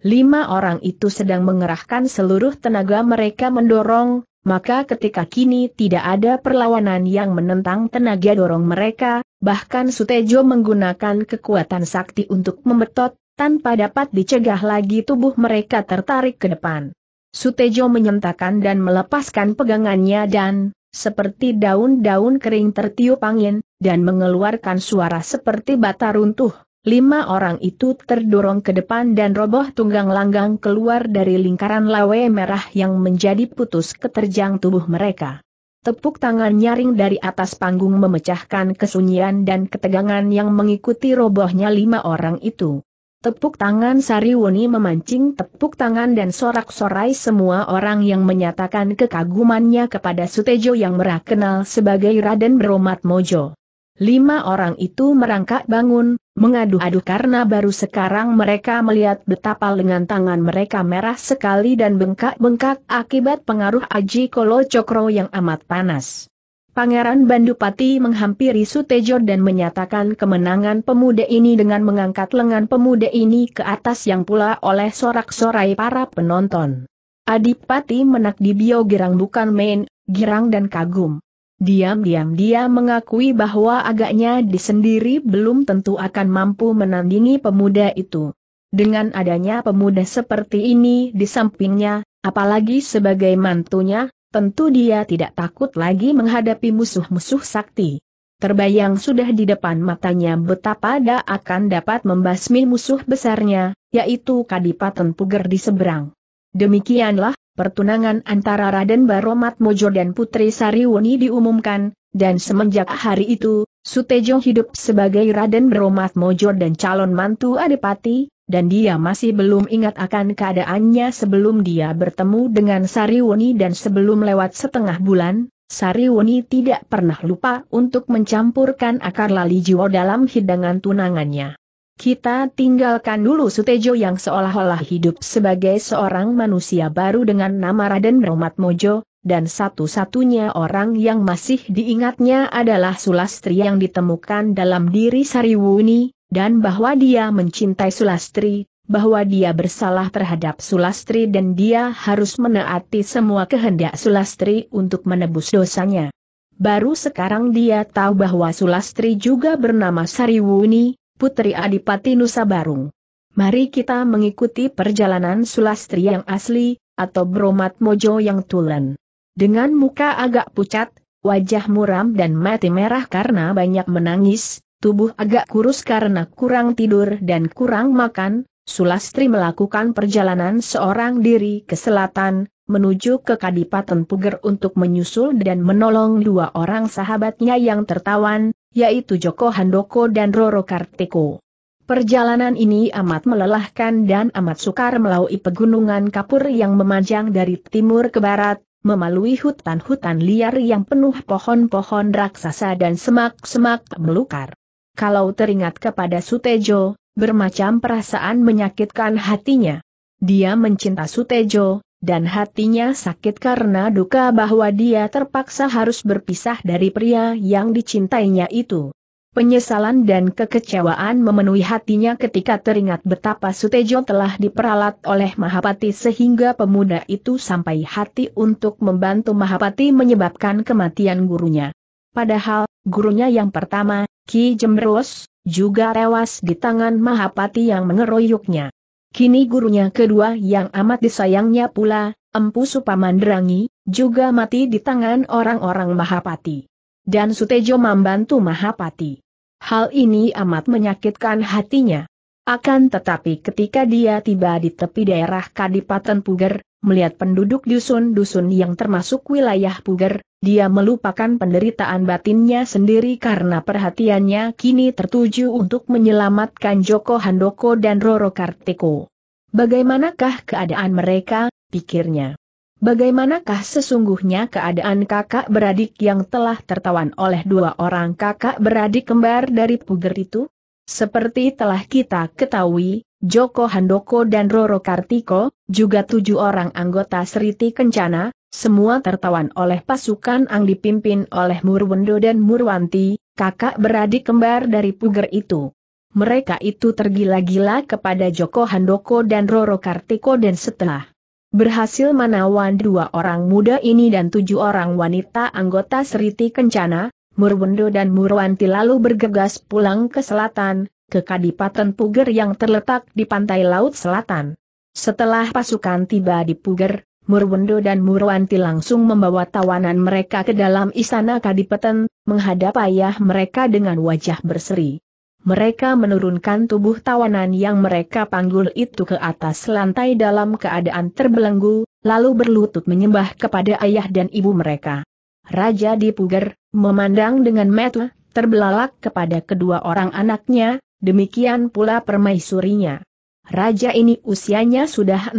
Lima orang itu sedang mengerahkan seluruh tenaga mereka mendorong, maka ketika kini tidak ada perlawanan yang menentang tenaga dorong mereka, bahkan Sutejo menggunakan kekuatan sakti untuk membetot, tanpa dapat dicegah lagi tubuh mereka tertarik ke depan. Sutejo menyentakan dan melepaskan pegangannya dan, seperti daun-daun kering tertiup angin, dan mengeluarkan suara seperti bata runtuh. Lima orang itu terdorong ke depan dan roboh tunggang langgang keluar dari lingkaran lawe merah yang menjadi putus keterjang tubuh mereka. Tepuk tangan nyaring dari atas panggung memecahkan kesunyian dan ketegangan yang mengikuti robohnya lima orang itu. Tepuk tangan Sariwuni memancing tepuk tangan dan sorak-sorai semua orang yang menyatakan kekagumannya kepada Sutejo yang merah kenal sebagai Raden Bromat Mojo. Lima orang itu merangkak bangun, mengadu-adu karena baru sekarang mereka melihat betapa lengan tangan mereka merah sekali dan bengkak-bengkak akibat pengaruh Aji Kolo Cokro yang amat panas. Pangeran Bandupati menghampiri Sutejo dan menyatakan kemenangan pemuda ini dengan mengangkat lengan pemuda ini ke atas yang pula oleh sorak-sorai para penonton. Adipati menak di Bio Girang bukan main, girang dan kagum. Diam-diam dia mengakui bahwa agaknya di sendiri belum tentu akan mampu menandingi pemuda itu. Dengan adanya pemuda seperti ini di sampingnya, apalagi sebagai mantunya, tentu dia tidak takut lagi menghadapi musuh-musuh sakti. Terbayang sudah di depan matanya betapa dia akan dapat membasmi musuh besarnya, yaitu Kadipaten Puger di seberang. Demikianlah, pertunangan antara Raden Baromat Mojo dan Putri Sariwuni diumumkan, dan semenjak hari itu, Sutejo hidup sebagai Raden Baromat Mojo dan calon mantu Adipati, dan dia masih belum ingat akan keadaannya sebelum dia bertemu dengan Sariwuni dan sebelum lewat setengah bulan, Sariwuni tidak pernah lupa untuk mencampurkan akar lali jiwa dalam hidangan tunangannya. Kita tinggalkan dulu Sutejo yang seolah-olah hidup sebagai seorang manusia baru dengan nama Raden Romat Mojo, dan satu-satunya orang yang masih diingatnya adalah Sulastri yang ditemukan dalam diri Sariwuni, dan bahwa dia mencintai Sulastri, bahwa dia bersalah terhadap Sulastri dan dia harus menaati semua kehendak Sulastri untuk menebus dosanya. Baru sekarang dia tahu bahwa Sulastri juga bernama Sariwuni, Putri Adipati Nusa Barung. Mari kita mengikuti perjalanan Sulastri yang asli, atau Bromat Mojo yang tulen. Dengan muka agak pucat, wajah muram dan mati merah karena banyak menangis, tubuh agak kurus karena kurang tidur dan kurang makan, Sulastri melakukan perjalanan seorang diri ke selatan, menuju ke Kadipaten Puger untuk menyusul dan menolong dua orang sahabatnya yang tertawan, yaitu Joko Handoko dan Roro Karteko. Perjalanan ini amat melelahkan dan amat sukar melalui pegunungan kapur yang memanjang dari timur ke barat, memalui hutan-hutan liar yang penuh pohon-pohon raksasa dan semak-semak melukar. Kalau teringat kepada Sutejo, bermacam perasaan menyakitkan hatinya. Dia mencinta Sutejo, dan hatinya sakit karena duka bahwa dia terpaksa harus berpisah dari pria yang dicintainya itu. Penyesalan dan kekecewaan memenuhi hatinya ketika teringat betapa Sutejo telah diperalat oleh Mahapati sehingga pemuda itu sampai hati untuk membantu Mahapati menyebabkan kematian gurunya. Padahal, gurunya yang pertama, Ki Jemros, juga tewas di tangan Mahapati yang mengeroyoknya. Kini gurunya kedua yang amat disayangnya pula, Empu Supamandrangi, juga mati di tangan orang-orang Mahapati. Dan Sutejo membantu Mahapati. Hal ini amat menyakitkan hatinya. Akan tetapi ketika dia tiba di tepi daerah Kadipaten Puger, melihat penduduk dusun-dusun yang termasuk wilayah Puger, dia melupakan penderitaan batinnya sendiri karena perhatiannya kini tertuju untuk menyelamatkan Joko Handoko dan Roro Kartiko. Bagaimanakah keadaan mereka, pikirnya. Bagaimanakah sesungguhnya keadaan kakak beradik yang telah tertawan oleh dua orang kakak beradik kembar dari puger itu? Seperti telah kita ketahui, Joko Handoko dan Roro Kartiko, juga tujuh orang anggota Seriti Kencana, semua tertawan oleh pasukan yang dipimpin oleh Murwendo dan Murwanti, kakak beradik kembar dari Puger itu. Mereka itu tergila-gila kepada Joko Handoko dan Roro Kartiko dan setelah berhasil menawan dua orang muda ini dan tujuh orang wanita anggota Seriti Kencana, Murwendo dan Murwanti lalu bergegas pulang ke selatan, ke Kadipaten Puger yang terletak di pantai laut selatan. Setelah pasukan tiba di Puger, Murwendo dan Murwanti langsung membawa tawanan mereka ke dalam istana Kadipeten, menghadap ayah mereka dengan wajah berseri. Mereka menurunkan tubuh tawanan yang mereka panggul itu ke atas lantai dalam keadaan terbelenggu, lalu berlutut menyembah kepada ayah dan ibu mereka. Raja Dipuger, memandang dengan metu, terbelalak kepada kedua orang anaknya, demikian pula permaisurinya. Raja ini usianya sudah 60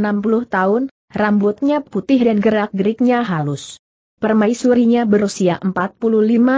tahun, rambutnya putih dan gerak-geriknya halus. Permaisurinya berusia 45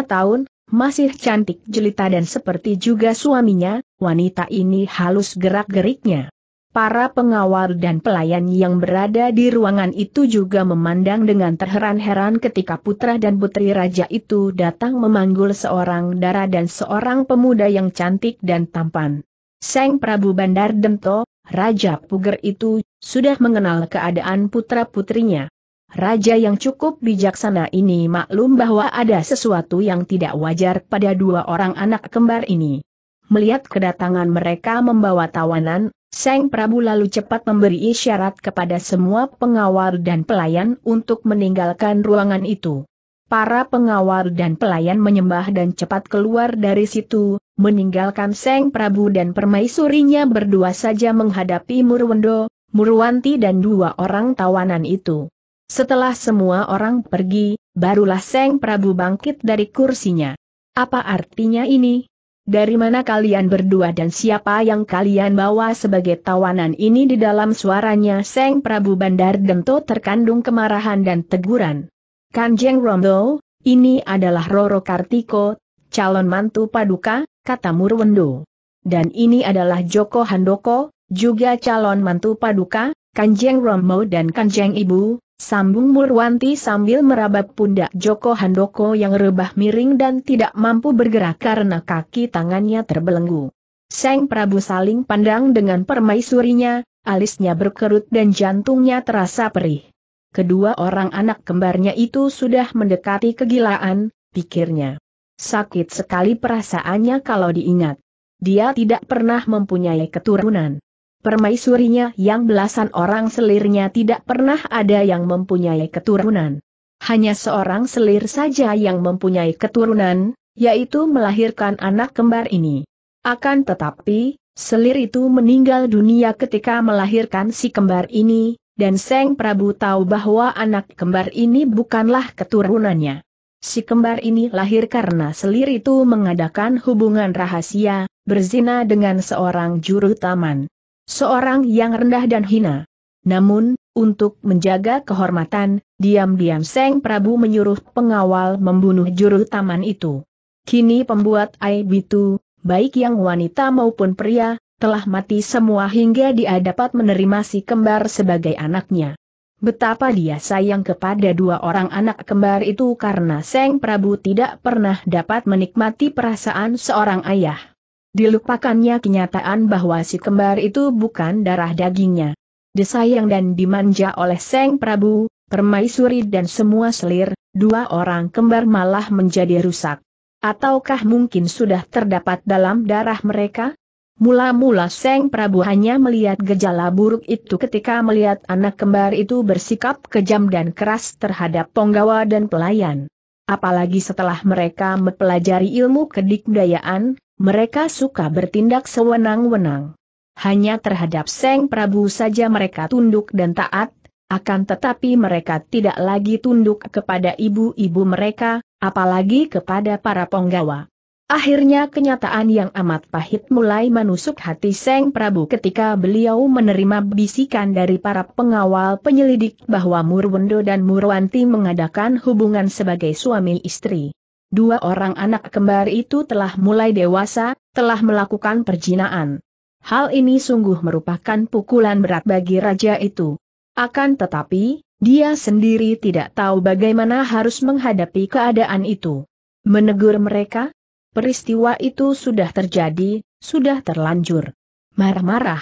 tahun, masih cantik jelita dan seperti juga suaminya, wanita ini halus gerak-geriknya. Para pengawal dan pelayan yang berada di ruangan itu juga memandang dengan terheran-heran ketika putra dan putri raja itu datang memanggul seorang darah dan seorang pemuda yang cantik dan tampan. Seng Prabu Bandar Dento, Raja Puger itu sudah mengenal keadaan putra-putrinya. Raja yang cukup bijaksana ini maklum bahwa ada sesuatu yang tidak wajar pada dua orang anak kembar ini. Melihat kedatangan mereka membawa tawanan, Seng Prabu lalu cepat memberi isyarat kepada semua pengawal dan pelayan untuk meninggalkan ruangan itu. Para pengawal dan pelayan menyembah dan cepat keluar dari situ, meninggalkan Seng Prabu dan permaisurinya berdua saja menghadapi Murwendo, Murwanti dan dua orang tawanan itu. Setelah semua orang pergi, barulah Seng Prabu bangkit dari kursinya. Apa artinya ini? Dari mana kalian berdua dan siapa yang kalian bawa sebagai tawanan ini di dalam suaranya Seng Prabu Bandar Dento terkandung kemarahan dan teguran. Kanjeng Rondo, ini adalah Roro Kartiko, calon mantu Paduka, kata Murwendo. Dan ini adalah Joko Handoko, juga calon mantu Paduka, Kanjeng Romo dan Kanjeng Ibu, sambung Murwanti sambil merabat pundak Joko Handoko yang rebah miring dan tidak mampu bergerak karena kaki tangannya terbelenggu. Seng Prabu saling pandang dengan permaisurinya, alisnya berkerut dan jantungnya terasa perih. Kedua orang anak kembarnya itu sudah mendekati kegilaan, pikirnya. Sakit sekali perasaannya kalau diingat. Dia tidak pernah mempunyai keturunan. Permaisurinya yang belasan orang selirnya tidak pernah ada yang mempunyai keturunan. Hanya seorang selir saja yang mempunyai keturunan, yaitu melahirkan anak kembar ini. Akan tetapi, selir itu meninggal dunia ketika melahirkan si kembar ini, dan Seng Prabu tahu bahwa anak kembar ini bukanlah keturunannya. Si kembar ini lahir karena selir itu mengadakan hubungan rahasia, berzina dengan seorang juru taman. Seorang yang rendah dan hina. Namun, untuk menjaga kehormatan, diam-diam Seng Prabu menyuruh pengawal membunuh juru taman itu. Kini pembuat aib itu, baik yang wanita maupun pria, telah mati semua hingga dia dapat menerima si kembar sebagai anaknya. Betapa dia sayang kepada dua orang anak kembar itu karena Seng Prabu tidak pernah dapat menikmati perasaan seorang ayah. Dilupakannya kenyataan bahwa si kembar itu bukan darah dagingnya. Disayang dan dimanja oleh Seng Prabu, permaisuri dan semua selir, dua orang kembar malah menjadi rusak. Ataukah mungkin sudah terdapat dalam darah mereka? Mula-mula Seng Prabu hanya melihat gejala buruk itu ketika melihat anak kembar itu bersikap kejam dan keras terhadap penggawa dan pelayan. Apalagi setelah mereka mempelajari ilmu kedikdayaan, mereka suka bertindak sewenang-wenang. Hanya terhadap Seng Prabu saja mereka tunduk dan taat, akan tetapi mereka tidak lagi tunduk kepada ibu-ibu mereka, apalagi kepada para penggawa. Akhirnya kenyataan yang amat pahit mulai menusuk hati Seng Prabu ketika beliau menerima bisikan dari para pengawal penyelidik bahwa Murwendo dan Murwanti mengadakan hubungan sebagai suami istri. Dua orang anak kembar itu telah mulai dewasa, telah melakukan perjinaan. Hal ini sungguh merupakan pukulan berat bagi raja itu. Akan tetapi, dia sendiri tidak tahu bagaimana harus menghadapi keadaan itu. Menegur mereka, Peristiwa itu sudah terjadi, sudah terlanjur. Marah-marah.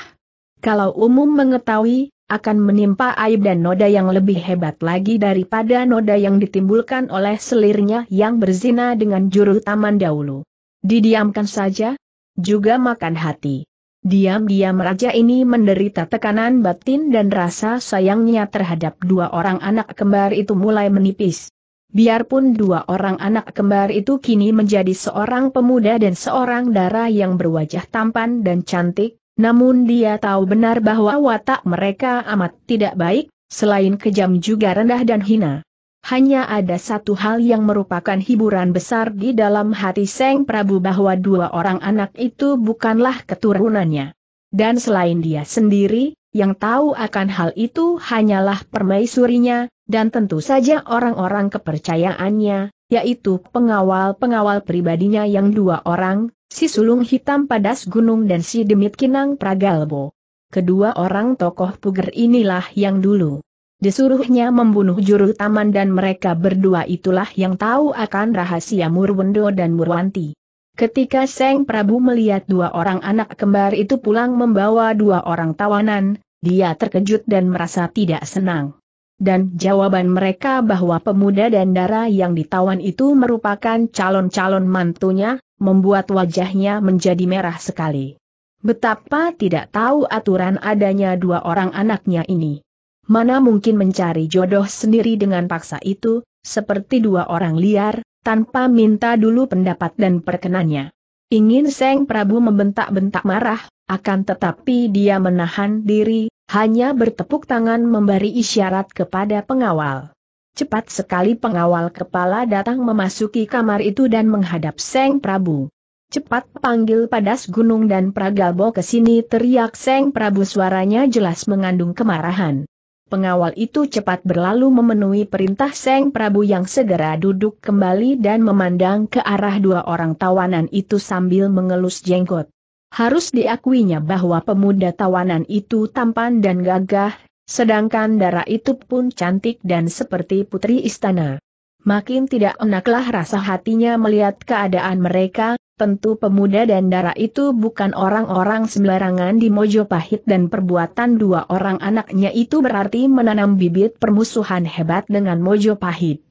Kalau umum mengetahui, akan menimpa aib dan noda yang lebih hebat lagi daripada noda yang ditimbulkan oleh selirnya yang berzina dengan juru taman dahulu. Didiamkan saja, juga makan hati. Diam-diam raja ini menderita tekanan batin dan rasa sayangnya terhadap dua orang anak kembar itu mulai menipis. Biarpun dua orang anak kembar itu kini menjadi seorang pemuda dan seorang dara yang berwajah tampan dan cantik, namun dia tahu benar bahwa watak mereka amat tidak baik, selain kejam juga rendah dan hina. Hanya ada satu hal yang merupakan hiburan besar di dalam hati Seng Prabu bahwa dua orang anak itu bukanlah keturunannya. Dan selain dia sendiri, yang tahu akan hal itu hanyalah permaisurinya, dan tentu saja orang-orang kepercayaannya, yaitu pengawal-pengawal pribadinya yang dua orang, si sulung hitam padas gunung dan si demit kinang pragalbo. Kedua orang tokoh puger inilah yang dulu. Disuruhnya membunuh juru taman dan mereka berdua itulah yang tahu akan rahasia Murwendo dan Murwanti. Ketika Seng Prabu melihat dua orang anak kembar itu pulang membawa dua orang tawanan, dia terkejut dan merasa tidak senang. Dan jawaban mereka bahwa pemuda dan dara yang ditawan itu merupakan calon-calon mantunya, membuat wajahnya menjadi merah sekali. Betapa tidak tahu aturan adanya dua orang anaknya ini. Mana mungkin mencari jodoh sendiri dengan paksa itu, seperti dua orang liar, tanpa minta dulu pendapat dan perkenannya. Ingin Seng Prabu membentak-bentak marah, akan tetapi dia menahan diri, hanya bertepuk tangan memberi isyarat kepada pengawal. Cepat sekali pengawal kepala datang memasuki kamar itu dan menghadap Seng Prabu. Cepat panggil Padas Gunung dan Pragalbo ke sini teriak Seng Prabu suaranya jelas mengandung kemarahan. Pengawal itu cepat berlalu memenuhi perintah Seng Prabu yang segera duduk kembali dan memandang ke arah dua orang tawanan itu sambil mengelus jenggot. Harus diakuinya bahwa pemuda tawanan itu tampan dan gagah, sedangkan darah itu pun cantik dan seperti putri istana. Makin tidak enaklah rasa hatinya melihat keadaan mereka, tentu pemuda dan darah itu bukan orang-orang sembarangan di Mojopahit dan perbuatan dua orang anaknya itu berarti menanam bibit permusuhan hebat dengan Mojopahit.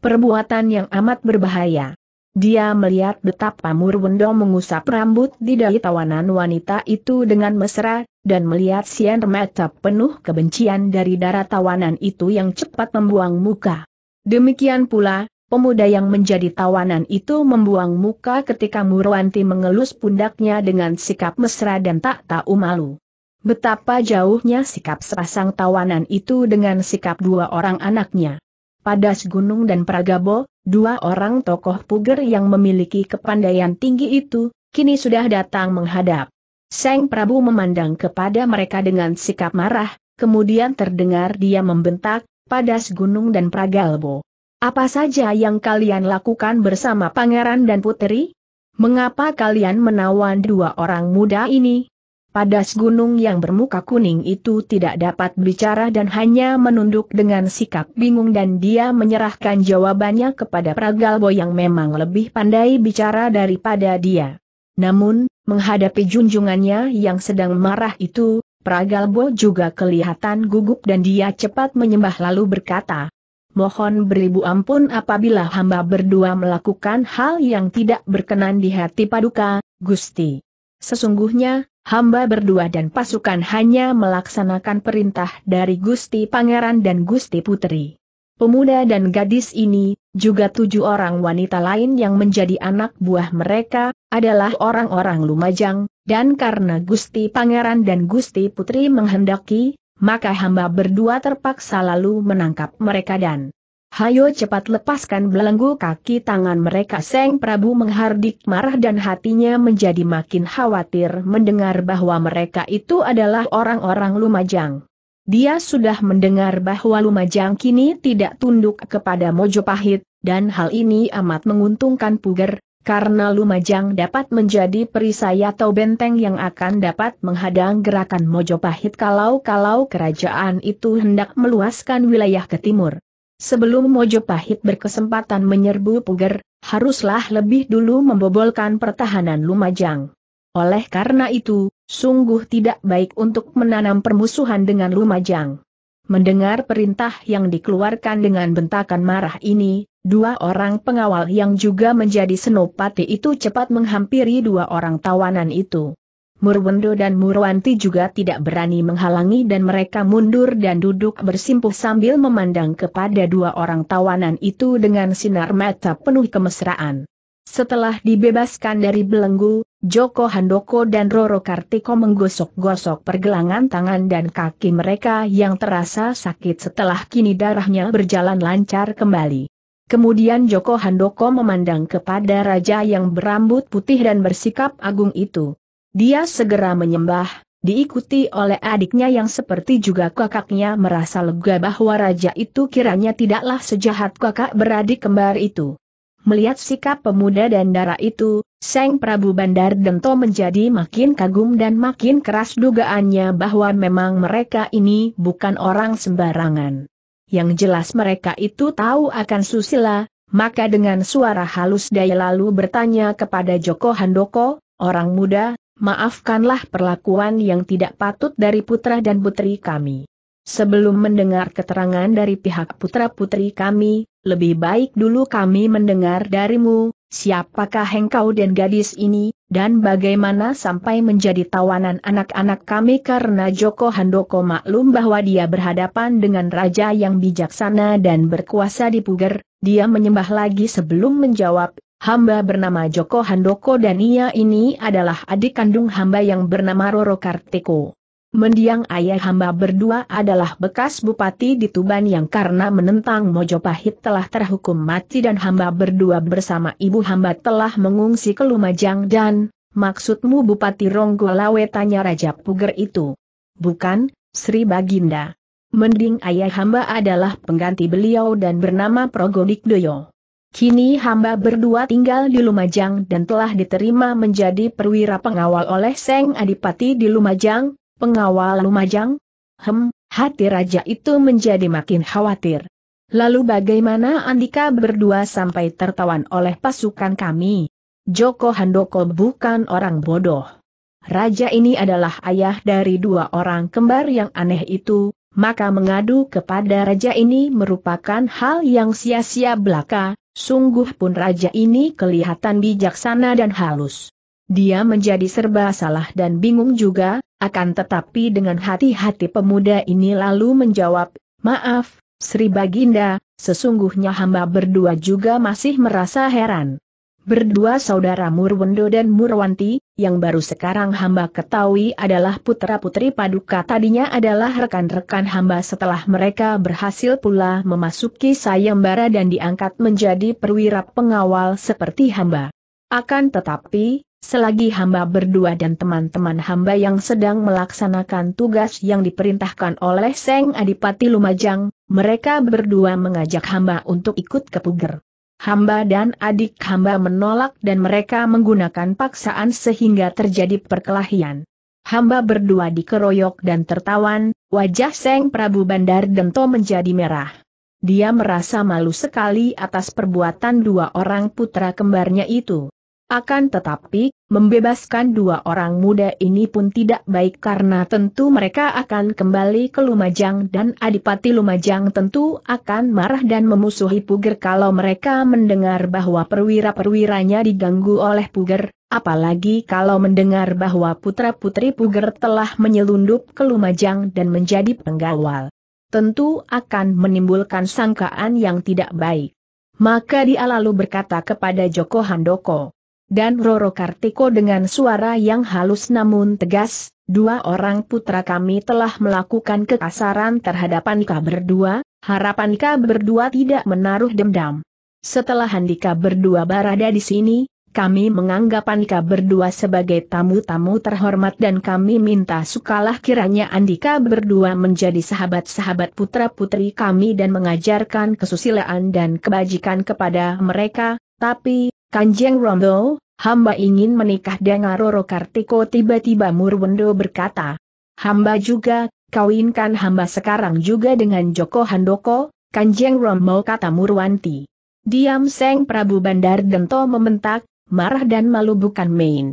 Perbuatan yang amat berbahaya. Dia melihat betapa Murwendo mengusap rambut di dahi tawanan wanita itu dengan mesra, dan melihat Sian mata penuh kebencian dari darah tawanan itu yang cepat membuang muka. Demikian pula, pemuda yang menjadi tawanan itu membuang muka ketika Murwanti mengelus pundaknya dengan sikap mesra dan tak tahu malu. Betapa jauhnya sikap sepasang tawanan itu dengan sikap dua orang anaknya. Padas Gunung dan Pragabo, Dua orang tokoh puger yang memiliki kepandaian tinggi itu, kini sudah datang menghadap. Seng Prabu memandang kepada mereka dengan sikap marah, kemudian terdengar dia membentak, Padas Gunung dan Pragalbo. Apa saja yang kalian lakukan bersama pangeran dan Putri? Mengapa kalian menawan dua orang muda ini? Padas gunung yang bermuka kuning itu tidak dapat bicara dan hanya menunduk dengan sikap bingung dan dia menyerahkan jawabannya kepada Pragalbo yang memang lebih pandai bicara daripada dia. Namun, menghadapi junjungannya yang sedang marah itu, Pragalbo juga kelihatan gugup dan dia cepat menyembah lalu berkata, Mohon beribu ampun apabila hamba berdua melakukan hal yang tidak berkenan di hati paduka, Gusti. Sesungguhnya, Hamba berdua dan pasukan hanya melaksanakan perintah dari Gusti Pangeran dan Gusti Putri. Pemuda dan gadis ini, juga tujuh orang wanita lain yang menjadi anak buah mereka, adalah orang-orang Lumajang, dan karena Gusti Pangeran dan Gusti Putri menghendaki, maka hamba berdua terpaksa lalu menangkap mereka dan Hayo cepat lepaskan belenggu kaki tangan mereka Seng Prabu menghardik marah dan hatinya menjadi makin khawatir mendengar bahwa mereka itu adalah orang-orang Lumajang. Dia sudah mendengar bahwa Lumajang kini tidak tunduk kepada Mojopahit, dan hal ini amat menguntungkan Puger, karena Lumajang dapat menjadi perisai atau benteng yang akan dapat menghadang gerakan Mojopahit kalau-kalau kerajaan itu hendak meluaskan wilayah ke timur. Sebelum Mojopahit berkesempatan menyerbu Puger, haruslah lebih dulu membobolkan pertahanan Lumajang. Oleh karena itu, sungguh tidak baik untuk menanam permusuhan dengan Lumajang. Mendengar perintah yang dikeluarkan dengan bentakan marah ini, dua orang pengawal yang juga menjadi senopati itu cepat menghampiri dua orang tawanan itu. Murwendo dan Murwanti juga tidak berani menghalangi dan mereka mundur dan duduk bersimpuh sambil memandang kepada dua orang tawanan itu dengan sinar mata penuh kemesraan. Setelah dibebaskan dari belenggu, Joko Handoko dan Roro Kartiko menggosok-gosok pergelangan tangan dan kaki mereka yang terasa sakit setelah kini darahnya berjalan lancar kembali. Kemudian Joko Handoko memandang kepada raja yang berambut putih dan bersikap agung itu. Dia segera menyembah, diikuti oleh adiknya yang seperti juga kakaknya merasa lega bahwa raja itu kiranya tidaklah sejahat kakak beradik kembar itu. Melihat sikap pemuda dan darah itu, Seng Prabu Bandar Dento menjadi makin kagum dan makin keras dugaannya bahwa memang mereka ini bukan orang sembarangan. Yang jelas mereka itu tahu akan Susila, maka dengan suara halus daya lalu bertanya kepada Joko Handoko, orang muda, Maafkanlah perlakuan yang tidak patut dari putra dan putri kami. Sebelum mendengar keterangan dari pihak putra-putri kami, lebih baik dulu kami mendengar darimu, siapakah engkau dan gadis ini, dan bagaimana sampai menjadi tawanan anak-anak kami karena Joko Handoko maklum bahwa dia berhadapan dengan raja yang bijaksana dan berkuasa di Puger, dia menyembah lagi sebelum menjawab, hamba bernama Joko Handoko dan ia ini adalah adik kandung hamba yang bernama Roro Kartiko. Mendiang ayah hamba berdua adalah bekas bupati di Tuban yang karena menentang Mojopahit telah terhukum mati dan hamba berdua bersama ibu hamba telah mengungsi ke Lumajang dan, maksudmu Bupati Ronggolawe tanya Raja Puger itu. Bukan, Sri Baginda. Mending ayah hamba adalah pengganti beliau dan bernama Progodikdoyo. Kini hamba berdua tinggal di Lumajang dan telah diterima menjadi perwira pengawal oleh Seng Adipati di Lumajang, pengawal Lumajang. Hem, hati raja itu menjadi makin khawatir. Lalu bagaimana Andika berdua sampai tertawan oleh pasukan kami? Joko Handoko bukan orang bodoh. Raja ini adalah ayah dari dua orang kembar yang aneh itu, maka mengadu kepada raja ini merupakan hal yang sia-sia belaka, Sungguh pun raja ini kelihatan bijaksana dan halus. Dia menjadi serba salah dan bingung juga, akan tetapi dengan hati-hati pemuda ini lalu menjawab, Maaf, Sri Baginda, sesungguhnya hamba berdua juga masih merasa heran. Berdua saudara Murwendo dan Murwanti, yang baru sekarang hamba ketahui adalah putra-putri Paduka tadinya adalah rekan-rekan hamba setelah mereka berhasil pula memasuki sayembara dan diangkat menjadi perwira pengawal seperti hamba. Akan tetapi, selagi hamba berdua dan teman-teman hamba yang sedang melaksanakan tugas yang diperintahkan oleh Seng Adipati Lumajang, mereka berdua mengajak hamba untuk ikut ke Puger hamba dan adik hamba menolak dan mereka menggunakan paksaan sehingga terjadi perkelahian. Hamba berdua dikeroyok dan tertawan, wajah Seng Prabu Bandar Dento menjadi merah. Dia merasa malu sekali atas perbuatan dua orang putra kembarnya itu. Akan tetapi, membebaskan dua orang muda ini pun tidak baik karena tentu mereka akan kembali ke Lumajang dan Adipati Lumajang tentu akan marah dan memusuhi Puger kalau mereka mendengar bahwa perwira-perwiranya diganggu oleh Puger, apalagi kalau mendengar bahwa putra-putri Puger telah menyelundup ke Lumajang dan menjadi penggawal. Tentu akan menimbulkan sangkaan yang tidak baik. Maka dia lalu berkata kepada Joko Handoko, dan Roro Kartiko dengan suara yang halus namun tegas, dua orang putra kami telah melakukan kekasaran terhadap Andika berdua, harapan Andika berdua tidak menaruh dendam. Setelah Andika berdua berada di sini, kami menganggap Andika berdua sebagai tamu-tamu terhormat dan kami minta sukalah kiranya Andika berdua menjadi sahabat-sahabat putra-putri kami dan mengajarkan kesusilaan dan kebajikan kepada mereka, tapi, Kanjeng Rondo, hamba ingin menikah dengan Roro Kartiko tiba-tiba Murwendo berkata. Hamba juga, kawinkan hamba sekarang juga dengan Joko Handoko, Kanjeng Romo kata Murwanti. Diam Seng Prabu Bandar Dento membentak, marah dan malu bukan main.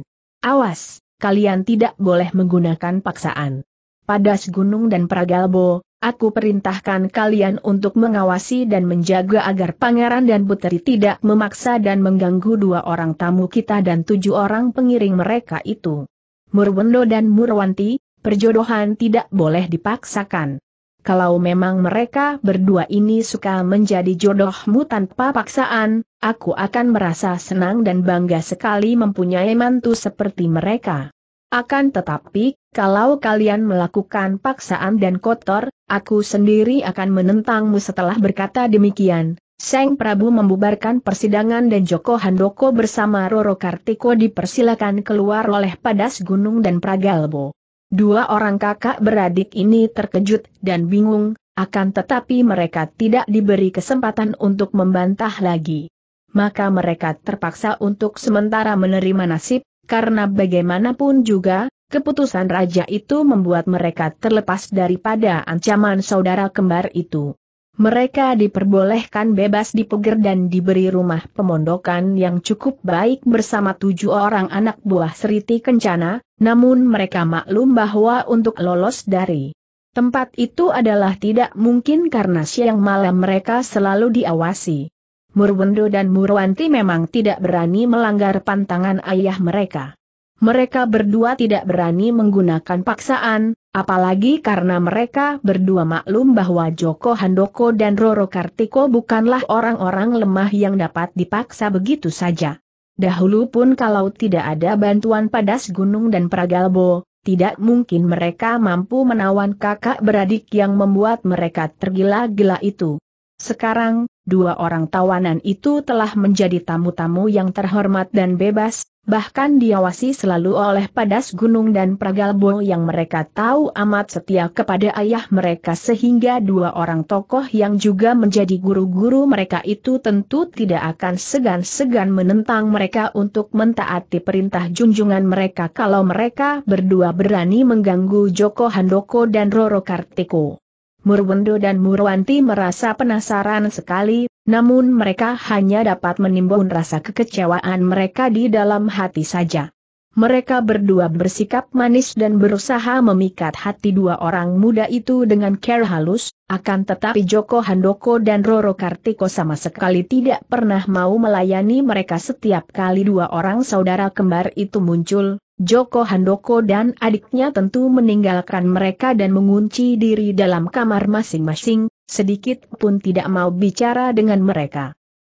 Awas, kalian tidak boleh menggunakan paksaan. Padas Gunung dan Pragalbo, Aku perintahkan kalian untuk mengawasi dan menjaga agar pangeran dan puteri tidak memaksa dan mengganggu dua orang tamu kita dan tujuh orang pengiring mereka itu. Murwendo dan Murwanti, perjodohan tidak boleh dipaksakan. Kalau memang mereka berdua ini suka menjadi jodohmu tanpa paksaan, aku akan merasa senang dan bangga sekali mempunyai mantu seperti mereka. Akan tetapi, kalau kalian melakukan paksaan dan kotor, aku sendiri akan menentangmu setelah berkata demikian. Seng Prabu membubarkan persidangan dan Joko Handoko bersama Roro Kartiko dipersilakan keluar oleh Padas Gunung dan Pragalbo. Dua orang kakak beradik ini terkejut dan bingung, akan tetapi mereka tidak diberi kesempatan untuk membantah lagi. Maka mereka terpaksa untuk sementara menerima nasib, karena bagaimanapun juga, Keputusan raja itu membuat mereka terlepas daripada ancaman saudara kembar itu. Mereka diperbolehkan bebas dipeger dan diberi rumah pemondokan yang cukup baik bersama tujuh orang anak buah Seriti Kencana, namun mereka maklum bahwa untuk lolos dari tempat itu adalah tidak mungkin karena siang malam mereka selalu diawasi. Murwendo dan Murwanti memang tidak berani melanggar pantangan ayah mereka mereka berdua tidak berani menggunakan paksaan, apalagi karena mereka berdua maklum bahwa Joko Handoko dan Roro Kartiko bukanlah orang-orang lemah yang dapat dipaksa begitu saja. Dahulu pun kalau tidak ada bantuan Padas Gunung dan Pragalbo, tidak mungkin mereka mampu menawan kakak beradik yang membuat mereka tergila-gila itu. Sekarang, dua orang tawanan itu telah menjadi tamu-tamu yang terhormat dan bebas, bahkan diawasi selalu oleh Padas Gunung dan Pragalbo yang mereka tahu amat setia kepada ayah mereka sehingga dua orang tokoh yang juga menjadi guru-guru mereka itu tentu tidak akan segan-segan menentang mereka untuk mentaati perintah junjungan mereka kalau mereka berdua berani mengganggu Joko Handoko dan Roro Kartiko. Murwendo dan Murwanti merasa penasaran sekali, namun mereka hanya dapat menimbun rasa kekecewaan mereka di dalam hati saja mereka berdua bersikap manis dan berusaha memikat hati dua orang muda itu dengan care halus, akan tetapi Joko Handoko dan Roro Kartiko sama sekali tidak pernah mau melayani mereka setiap kali dua orang saudara kembar itu muncul, Joko Handoko dan adiknya tentu meninggalkan mereka dan mengunci diri dalam kamar masing-masing, sedikit pun tidak mau bicara dengan mereka.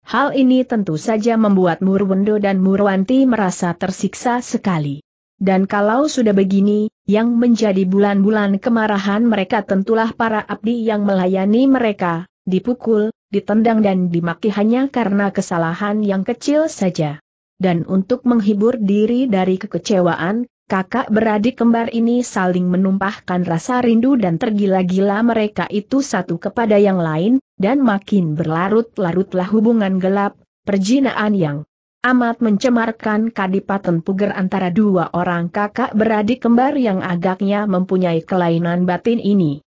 Hal ini tentu saja membuat Murwendo dan Murwanti merasa tersiksa sekali. Dan kalau sudah begini, yang menjadi bulan-bulan kemarahan mereka tentulah para abdi yang melayani mereka, dipukul, ditendang dan dimaki hanya karena kesalahan yang kecil saja. Dan untuk menghibur diri dari kekecewaan, kakak beradik kembar ini saling menumpahkan rasa rindu dan tergila-gila mereka itu satu kepada yang lain, dan makin berlarut-larutlah hubungan gelap, perjinaan yang amat mencemarkan kadipaten puger antara dua orang kakak beradik kembar yang agaknya mempunyai kelainan batin ini.